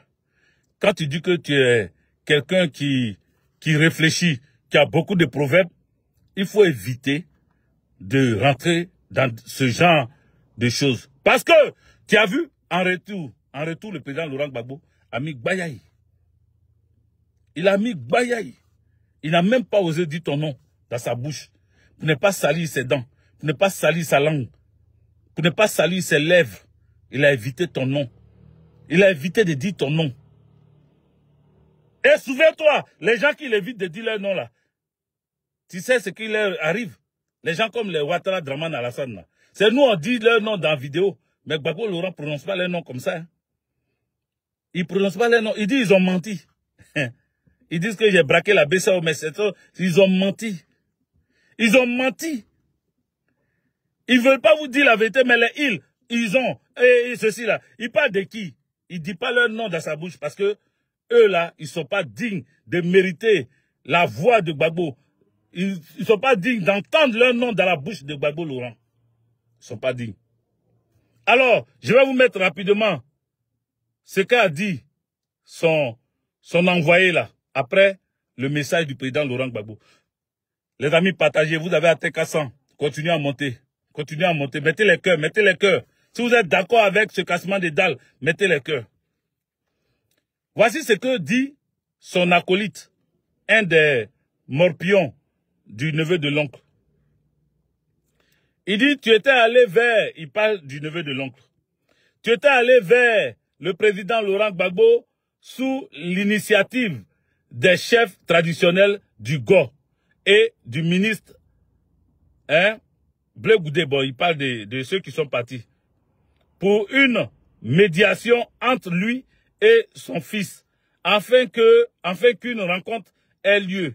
quand tu dis que tu es quelqu'un qui, qui réfléchit, qui a beaucoup de proverbes, il faut éviter de rentrer dans ce genre de choses. Parce que, tu as vu, en retour, en retour, le président Laurent Gbagbo a mis Il a mis Il n'a même pas osé dire ton nom dans sa bouche pour ne pas salir ses dents ne pas salir sa langue, pour ne pas salir ses lèvres. Il a évité ton nom. Il a évité de dire ton nom. Et souviens-toi, les gens qui l'évitent de dire leur nom là, tu sais ce qui leur arrive. Les gens comme les Ouattara Draman Alassane C'est nous, on dit leur nom dans la vidéo. Mais Gbagbo Laurent ne prononce pas leur nom comme ça. Hein. Il Ils ne prononcent pas leur nom. Ils disent qu'ils ont menti. Ils disent que j'ai braqué la BCO, mais c'est Ils ont menti. Ils ont menti. Ils ne veulent pas vous dire la vérité, mais les ils, ils ont, et, ceci là. Ils parlent de qui Ils ne disent pas leur nom dans sa bouche parce que eux là, ils ne sont pas dignes de mériter la voix de Gbagbo. Ils, ne sont pas dignes d'entendre leur nom dans la bouche de Gbagbo Laurent. Ils ne sont pas dignes. Alors, je vais vous mettre rapidement ce qu'a dit son, son envoyé là, après le message du président Laurent Gbagbo. Les amis, partagez, vous avez atteint 400. Continuez à monter. Continuez à monter. Mettez les cœurs, mettez les cœurs. Si vous êtes d'accord avec ce cassement des dalles, mettez les cœurs. Voici ce que dit son acolyte, un des morpions du neveu de l'oncle. Il dit, tu étais allé vers, il parle du neveu de l'oncle, tu étais allé vers le président Laurent Gbagbo sous l'initiative des chefs traditionnels du GO et du ministre hein, Bleu Goudé, il parle de, ceux qui sont partis, pour une médiation entre lui et son fils, afin que, qu'une rencontre ait lieu,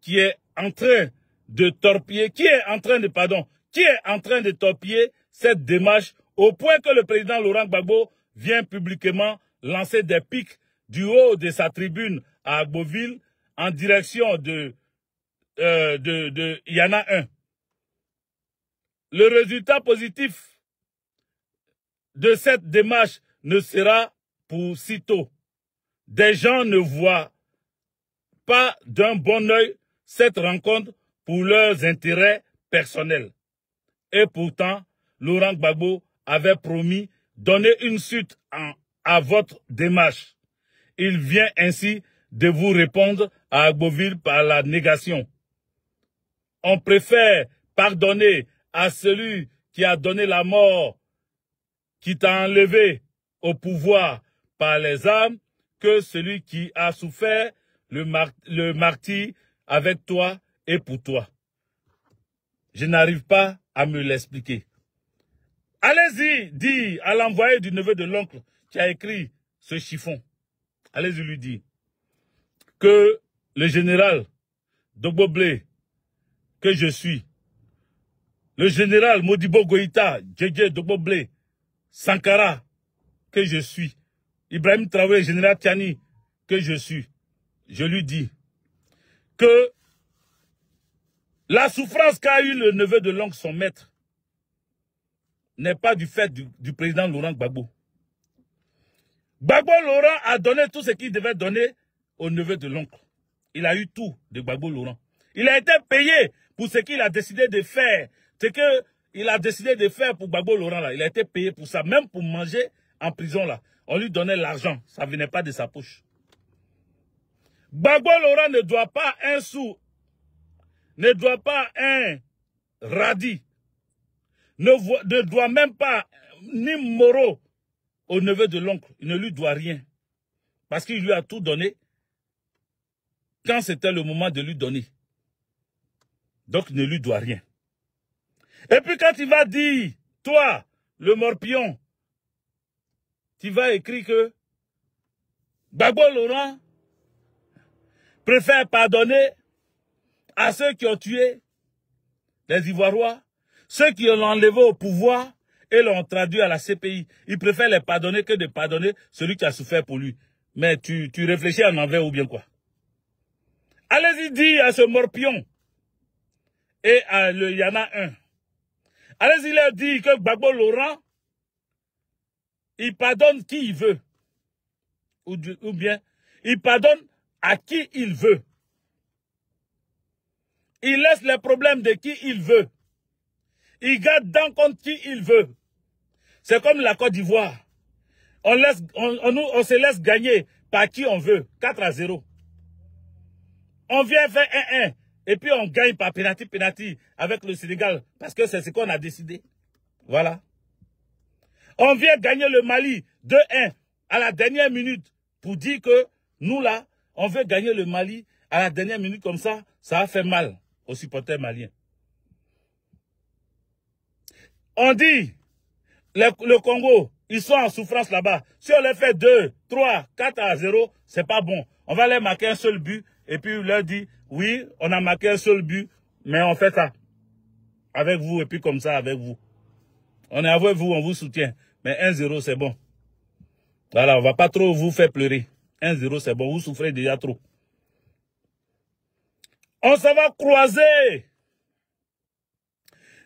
qui est en train de torpiller, qui est en train de, pardon, qui est en train de torpiller cette démarche au point que le président Laurent Gbagbo vient publiquement lancer des pics du haut de sa tribune à Agboville en direction de, euh, de, de Yana 1 le résultat positif de cette démarche ne sera pour tôt. Des gens ne voient pas d'un bon œil cette rencontre pour leurs intérêts personnels. Et pourtant, Laurent Gbagbo avait promis donner une suite à votre démarche. Il vient ainsi de vous répondre à Agboville par la négation. On préfère pardonner à celui qui a donné la mort, qui t'a enlevé au pouvoir par les âmes, que celui qui a souffert le, martyre martyr avec toi et pour toi. Je n'arrive pas à me l'expliquer. Allez-y, dis à l'envoyé du neveu de l'oncle qui a écrit ce chiffon. Allez-y lui dire que le général de Boblé, que je suis, le général Modibo Goïta, Djedje Doboblé, Sankara, que je suis, Ibrahim Traoré, général Tiani, que je suis, je lui dis que la souffrance qu'a eu le neveu de l'oncle, son maître, n'est pas du fait du, du président Laurent Gbagbo. Gbagbo Laurent a donné tout ce qu'il devait donner au neveu de l'oncle. Il a eu tout de Gbagbo Laurent. Il a été payé pour ce qu'il a décidé de faire ce qu'il a décidé de faire pour Babo Laurent, là, il a été payé pour ça. Même pour manger en prison, là, on lui donnait l'argent. Ça ne venait pas de sa poche. Babo Laurent ne doit pas un sou, ne doit pas un radis, ne, doit même pas ni moro au neveu de l'oncle. Il ne lui doit rien. Parce qu'il lui a tout donné quand c'était le moment de lui donner. Donc il ne lui doit rien. Et puis quand il va dire, toi, le morpion, tu vas écrire que Bagbo Laurent préfère pardonner à ceux qui ont tué les Ivoirois, ceux qui l'ont enlevé au pouvoir et l'ont traduit à la CPI. Il préfère les pardonner que de pardonner celui qui a souffert pour lui. Mais tu, tu réfléchis en envers ou bien quoi Allez-y dire à ce morpion et à le a un. Allez-y leur dit que Gbagbo Laurent, il pardonne qui il veut. Ou, bien, il pardonne à qui il veut. Il laisse les problèmes de qui il veut. Il garde dans compte qui il veut. C'est comme la Côte d'Ivoire. On, on, se laisse gagner par qui on veut. 4 à 0. On vient faire 1-1. Et puis on gagne par pénalty-pénalty avec le Sénégal. Parce que c'est ce qu'on a décidé. Voilà. On vient gagner le Mali de 1 à la dernière minute pour dire que nous là, on veut gagner le Mali à la dernière minute comme ça. Ça a fait mal aux supporters maliens. On dit, le, Congo, ils sont en souffrance là-bas. Si on les fait 2, 3, 4 à 0, c'est pas bon. On va les marquer un seul but et puis il leur dit, oui, on a marqué un seul but, mais on fait ça. Avec vous, et puis comme ça, avec vous. On est avec vous, on vous soutient. Mais 1-0, c'est bon. Voilà, on ne va pas trop vous faire pleurer. 1-0, c'est bon, vous souffrez déjà trop. On s'en va croiser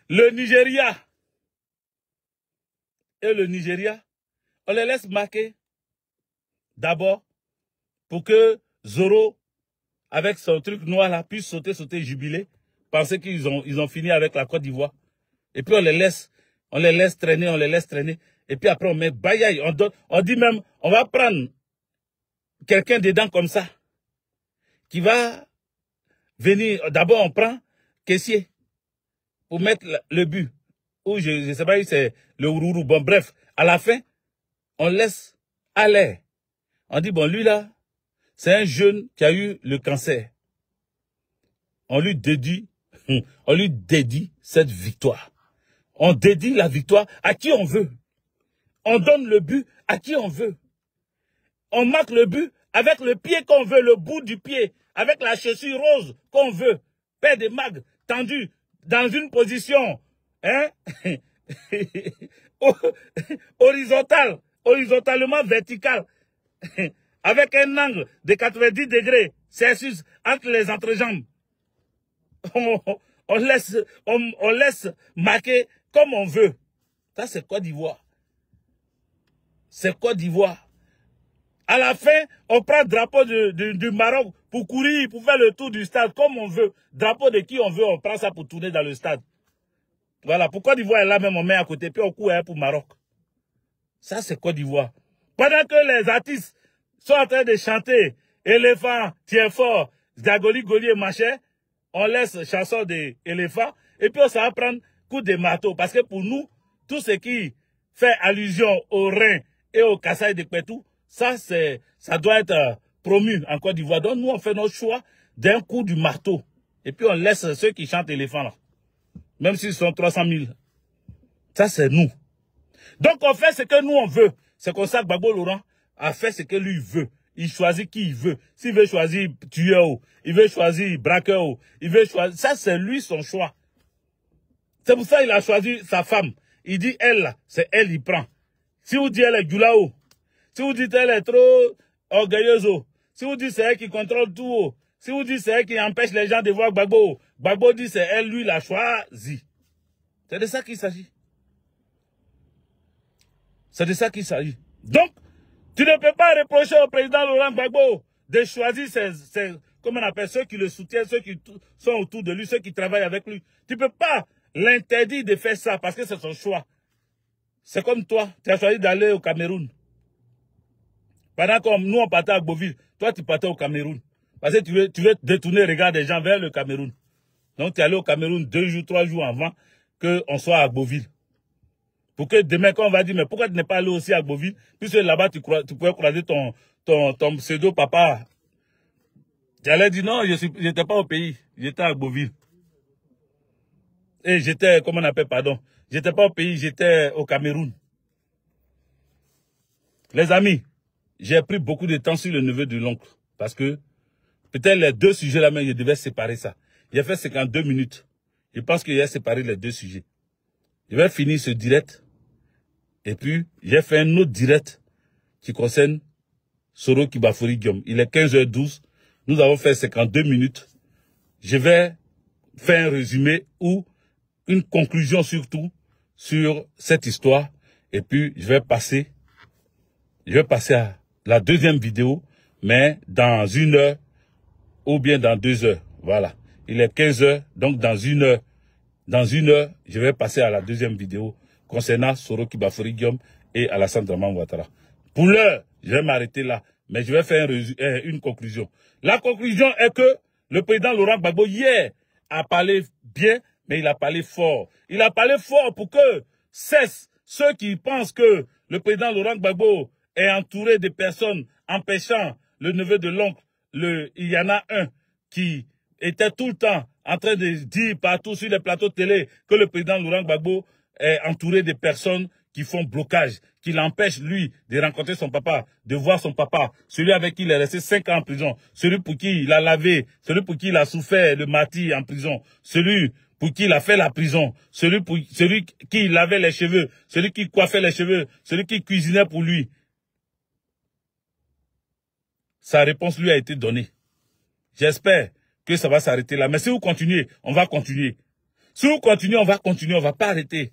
le Nigeria. Et le Nigeria, on les laisse marquer d'abord pour que Zoro avec son truc noir là, puis sauter, sauter, jubiler, penser qu'ils ont, ils ont fini avec la Côte d'Ivoire. Et puis on les laisse, on les laisse traîner, on les laisse traîner. Et puis après on met bayaille, on on dit même, on va prendre quelqu'un dedans comme ça, qui va venir, d'abord on prend caissier pour mettre le but, ou je ne sais pas c'est le ourourou, bon bref, à la fin, on laisse aller, On dit, bon lui là, c'est un jeune qui a eu le cancer. On lui dédie, on lui cette victoire. On dédie la victoire à qui on veut. On donne le but à qui on veut. On marque le but avec le pied qu'on veut, le bout du pied, avec la chaussure rose qu'on veut. père de mag tendu, dans une position hein, horizontale, horizontalement verticale. avec un angle de 90 degrés Celsius entre les entrejambes. On, laisse, on, laisse marquer comme on veut. Ça, c'est Côte d'Ivoire. C'est Côte d'Ivoire. À la fin, on prend le drapeau du Maroc pour courir, pour faire le tour du stade comme on veut. Drapeau de qui on veut, on prend ça pour tourner dans le stade. Voilà, pour Côte d'Ivoire, là même, on met à côté, puis on court hein, pour Maroc. Ça, c'est Côte d'Ivoire. Pendant que les artistes sont en train de chanter éléphant, tiens fort, Zagoli, Golier, machin. On laisse chasseur d'éléphants et puis on s'en prendre coup de marteau. Parce que pour nous, tout ce qui fait allusion au rein et au Kassai de Pétou, ça, c'est, ça doit être euh, promu en Côte d'Ivoire. Donc nous, on fait notre choix d'un coup du marteau. Et puis on laisse ceux qui chantent éléphants Même s'ils sont 300 000. Ça, c'est nous. Donc on fait ce que nous, on veut. C'est qu'on ça que Babo Laurent à faire ce que lui veut. Il choisit qui il veut. S'il veut choisir tueur, il veut choisir braqueur, il veut choisir... Ça, c'est lui son choix. C'est pour ça qu'il a choisi sa femme. Il dit elle, c'est elle, il prend. Si vous dites elle est gulao, si vous dites elle est trop orgueilleuse, si vous dites c'est elle qui contrôle tout, si vous dites c'est elle qui empêche les gens de voir Gbagbo, Bagbo dit c'est elle, lui, l'a choisi. C'est de ça qu'il s'agit. C'est de ça qu'il s'agit. Donc, tu ne peux pas reprocher au président Laurent Gbagbo de choisir ses, ses, ceux qui le soutiennent, ceux qui sont autour de lui, ceux qui travaillent avec lui. Tu ne peux pas l'interdire de faire ça parce que c'est son choix. C'est comme toi, tu as choisi d'aller au Cameroun. Pendant que nous, on partait à Beauville, toi, tu partais au Cameroun. Parce que tu veux, tu veux détourner le regard des gens vers le Cameroun. Donc, tu es allé au Cameroun deux jours, trois jours avant qu'on soit à Beauville. Pour que demain, quand on va dire, mais pourquoi tu n'es pas allé aussi à Beauville Puisque là-bas, tu, tu pouvais croiser ton, pseudo-papa. J'allais dire, non, je n'étais pas au pays. J'étais à Beauville. Et j'étais, comment on appelle, pardon. J'étais pas au pays, j'étais au Cameroun. Les amis, j'ai pris beaucoup de temps sur le neveu de l'oncle. Parce que peut-être les deux sujets là même, je devais séparer ça. J'ai fait 52 minutes. Je pense que a séparé les deux sujets. Je vais finir ce direct et puis, j'ai fait un autre direct qui concerne Soro Kibafori Guillaume. Il est 15h12. Nous avons fait 52 minutes. Je vais faire un résumé ou une conclusion surtout sur cette histoire. Et puis, je vais passer, je vais passer à la deuxième vidéo, mais dans une heure ou bien dans deux heures. Voilà. Il est 15 h donc dans une heure, dans une heure, je vais passer à la deuxième vidéo concernant Soroki Kibafori et Alassane Draman Ouattara. Pour l'heure, je vais m'arrêter là, mais je vais faire euh, une conclusion. La conclusion est que le président Laurent Gbagbo, hier, a parlé bien, mais il a parlé fort. Il a parlé fort pour que cessent ceux qui pensent que le président Laurent Gbagbo est entouré de personnes empêchant le neveu de l'oncle, le, il y en a un qui était tout le temps en train de dire partout sur les plateaux télé que le président Laurent Gbagbo est entouré de personnes qui font blocage, qui l'empêchent, lui, de rencontrer son papa, de voir son papa, celui avec qui il est resté cinq ans en prison, celui pour qui il a lavé, celui pour qui il a souffert le matin en prison, celui pour qui il a fait la prison, celui, pour, celui qui lavait les cheveux, celui qui coiffait les cheveux, celui qui cuisinait pour lui. Sa réponse lui a été donnée. J'espère que ça va s'arrêter là. Mais si vous continuez, on va continuer. Si vous continuez, on va continuer, on va pas arrêter.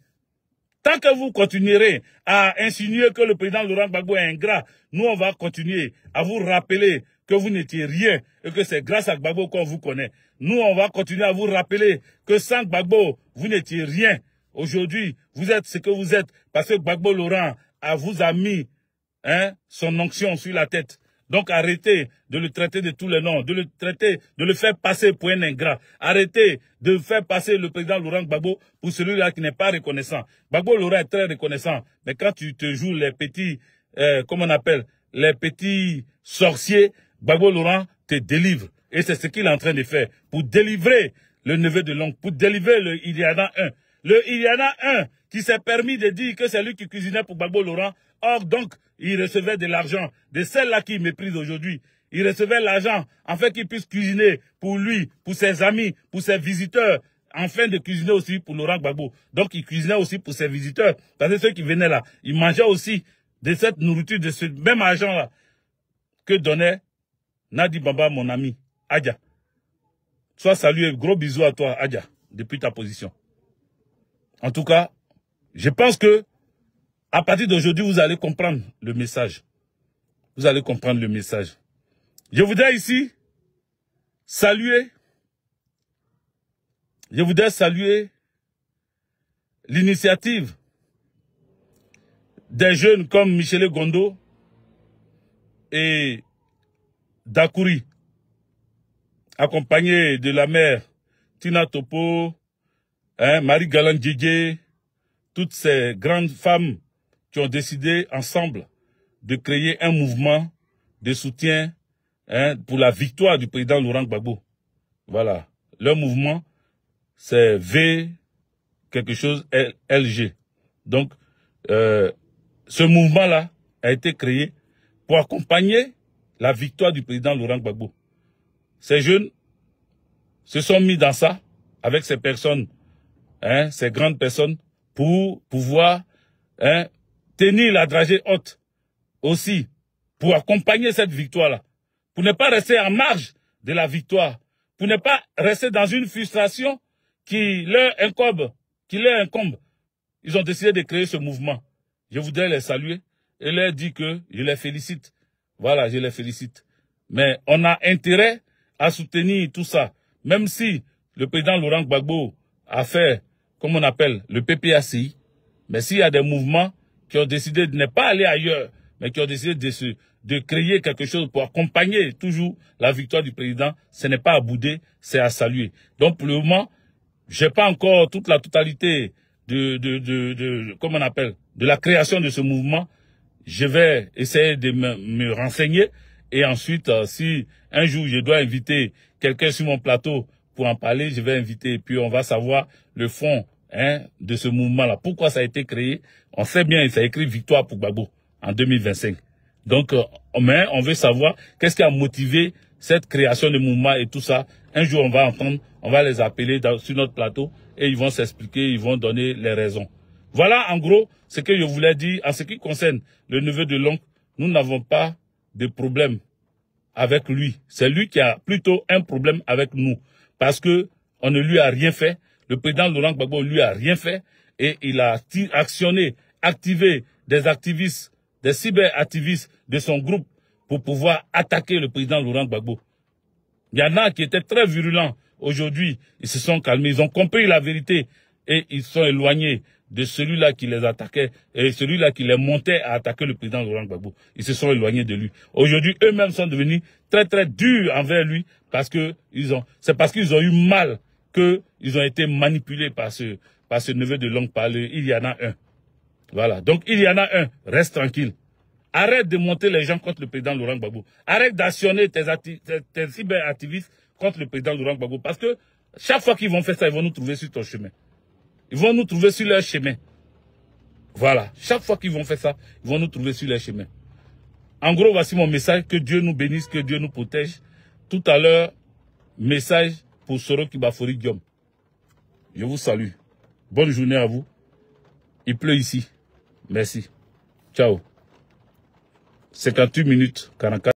Tant que vous continuerez à insinuer que le président Laurent Gbagbo est ingrat, nous, on va continuer à vous rappeler que vous n'étiez rien et que c'est grâce à Gbagbo qu'on vous connaît. Nous, on va continuer à vous rappeler que sans Gbagbo, vous n'étiez rien. Aujourd'hui, vous êtes ce que vous êtes parce que Gbagbo Laurent a vous a mis hein, son onction sur la tête. Donc arrêtez de le traiter de tous les noms, de le traiter, de le faire passer pour un ingrat. Arrêtez de faire passer le président Laurent Gbagbo pour celui-là qui n'est pas reconnaissant. Gbagbo Laurent est très reconnaissant, mais quand tu te joues les petits, euh, comment on appelle, les petits sorciers, Gbagbo Laurent te délivre. Et c'est ce qu'il est en train de faire pour délivrer le neveu de l'oncle, pour délivrer le Iliana 1. Le Iliana 1 qui s'est permis de dire que c'est lui qui cuisinait pour Gbagbo Laurent, Or, donc, il recevait de l'argent de celle là qui méprise aujourd'hui. Il recevait l'argent afin qu'il puisse cuisiner pour lui, pour ses amis, pour ses visiteurs, afin de cuisiner aussi pour Laurent Gbagbo. Donc, il cuisinait aussi pour ses visiteurs, parce que ceux qui venaient là, ils mangeaient aussi de cette nourriture, de ce même argent-là que donnait Nadi Baba, mon ami, Adja. Sois salué, gros bisous à toi, Adja, depuis ta position. En tout cas, je pense que à partir d'aujourd'hui, vous allez comprendre le message. Vous allez comprendre le message. Je voudrais ici saluer, je voudrais saluer l'initiative des jeunes comme Michel Gondo et Dakouri, accompagnés de la mère Tina Topo, hein, Marie Galandjidje, toutes ces grandes femmes ont décidé ensemble de créer un mouvement de soutien hein, pour la victoire du président Laurent Gbagbo. Voilà. Leur mouvement, c'est V quelque chose LG. Donc, euh, ce mouvement-là a été créé pour accompagner la victoire du président Laurent Gbagbo. Ces jeunes se sont mis dans ça avec ces personnes, hein, ces grandes personnes, pour pouvoir hein, tenir la dragée haute aussi pour accompagner cette victoire-là, pour ne pas rester en marge de la victoire, pour ne pas rester dans une frustration qui leur incombe, qui leur incombe. Ils ont décidé de créer ce mouvement. Je voudrais les saluer et leur dire que je les félicite. Voilà, je les félicite. Mais on a intérêt à soutenir tout ça, même si le président Laurent Gbagbo a fait, comme on appelle, le PPACI. Mais s'il y a des mouvements qui ont décidé de ne pas aller ailleurs, mais qui ont décidé de, se, de créer quelque chose pour accompagner toujours la victoire du président, ce n'est pas à bouder, c'est à saluer. Donc pour le moment, j'ai pas encore toute la totalité de, de, de, de, comment on appelle, de la création de ce mouvement. Je vais essayer de me, me renseigner et ensuite, euh, si un jour je dois inviter quelqu'un sur mon plateau pour en parler, je vais inviter et puis on va savoir le fond Hein, de ce mouvement-là. Pourquoi ça a été créé On sait bien, il s'est écrit Victoire pour Gbagbo en 2025. Donc, euh, mais on veut savoir qu'est-ce qui a motivé cette création de mouvement et tout ça. Un jour, on va entendre, on va les appeler sur notre plateau et ils vont s'expliquer, ils vont donner les raisons. Voilà, en gros, ce que je voulais dire. En ce qui concerne le neveu de l'oncle, nous n'avons pas de problème avec lui. C'est lui qui a plutôt un problème avec nous parce que on ne lui a rien fait le président Laurent Gbagbo, lui, a rien fait et il a actionné, activé des activistes, des cyberactivistes de son groupe pour pouvoir attaquer le président Laurent Gbagbo. Il y en a qui étaient très virulents. Aujourd'hui, ils se sont calmés, ils ont compris la vérité et ils sont éloignés de celui-là qui les attaquait et celui-là qui les montait à attaquer le président Laurent Gbagbo. Ils se sont éloignés de lui. Aujourd'hui, eux-mêmes sont devenus très très durs envers lui parce que ils ont, c'est parce qu'ils ont eu mal ils ont été manipulés par ce, par ce neveu de longue parler Il y en a un. Voilà. Donc, il y en a un. Reste tranquille. Arrête de monter les gens contre le président Laurent Gbagbo. Arrête d'actionner tes, tes cyberactivistes contre le président Laurent Gbagbo. Parce que chaque fois qu'ils vont faire ça, ils vont nous trouver sur ton chemin. Ils vont nous trouver sur leur chemin. Voilà. Chaque fois qu'ils vont faire ça, ils vont nous trouver sur leur chemin. En gros, voici mon message. Que Dieu nous bénisse, que Dieu nous protège. Tout à l'heure, message pour Soro Kibafori Diom. Je vous salue. Bonne journée à vous. Il pleut ici. Merci. Ciao. 58 minutes 44.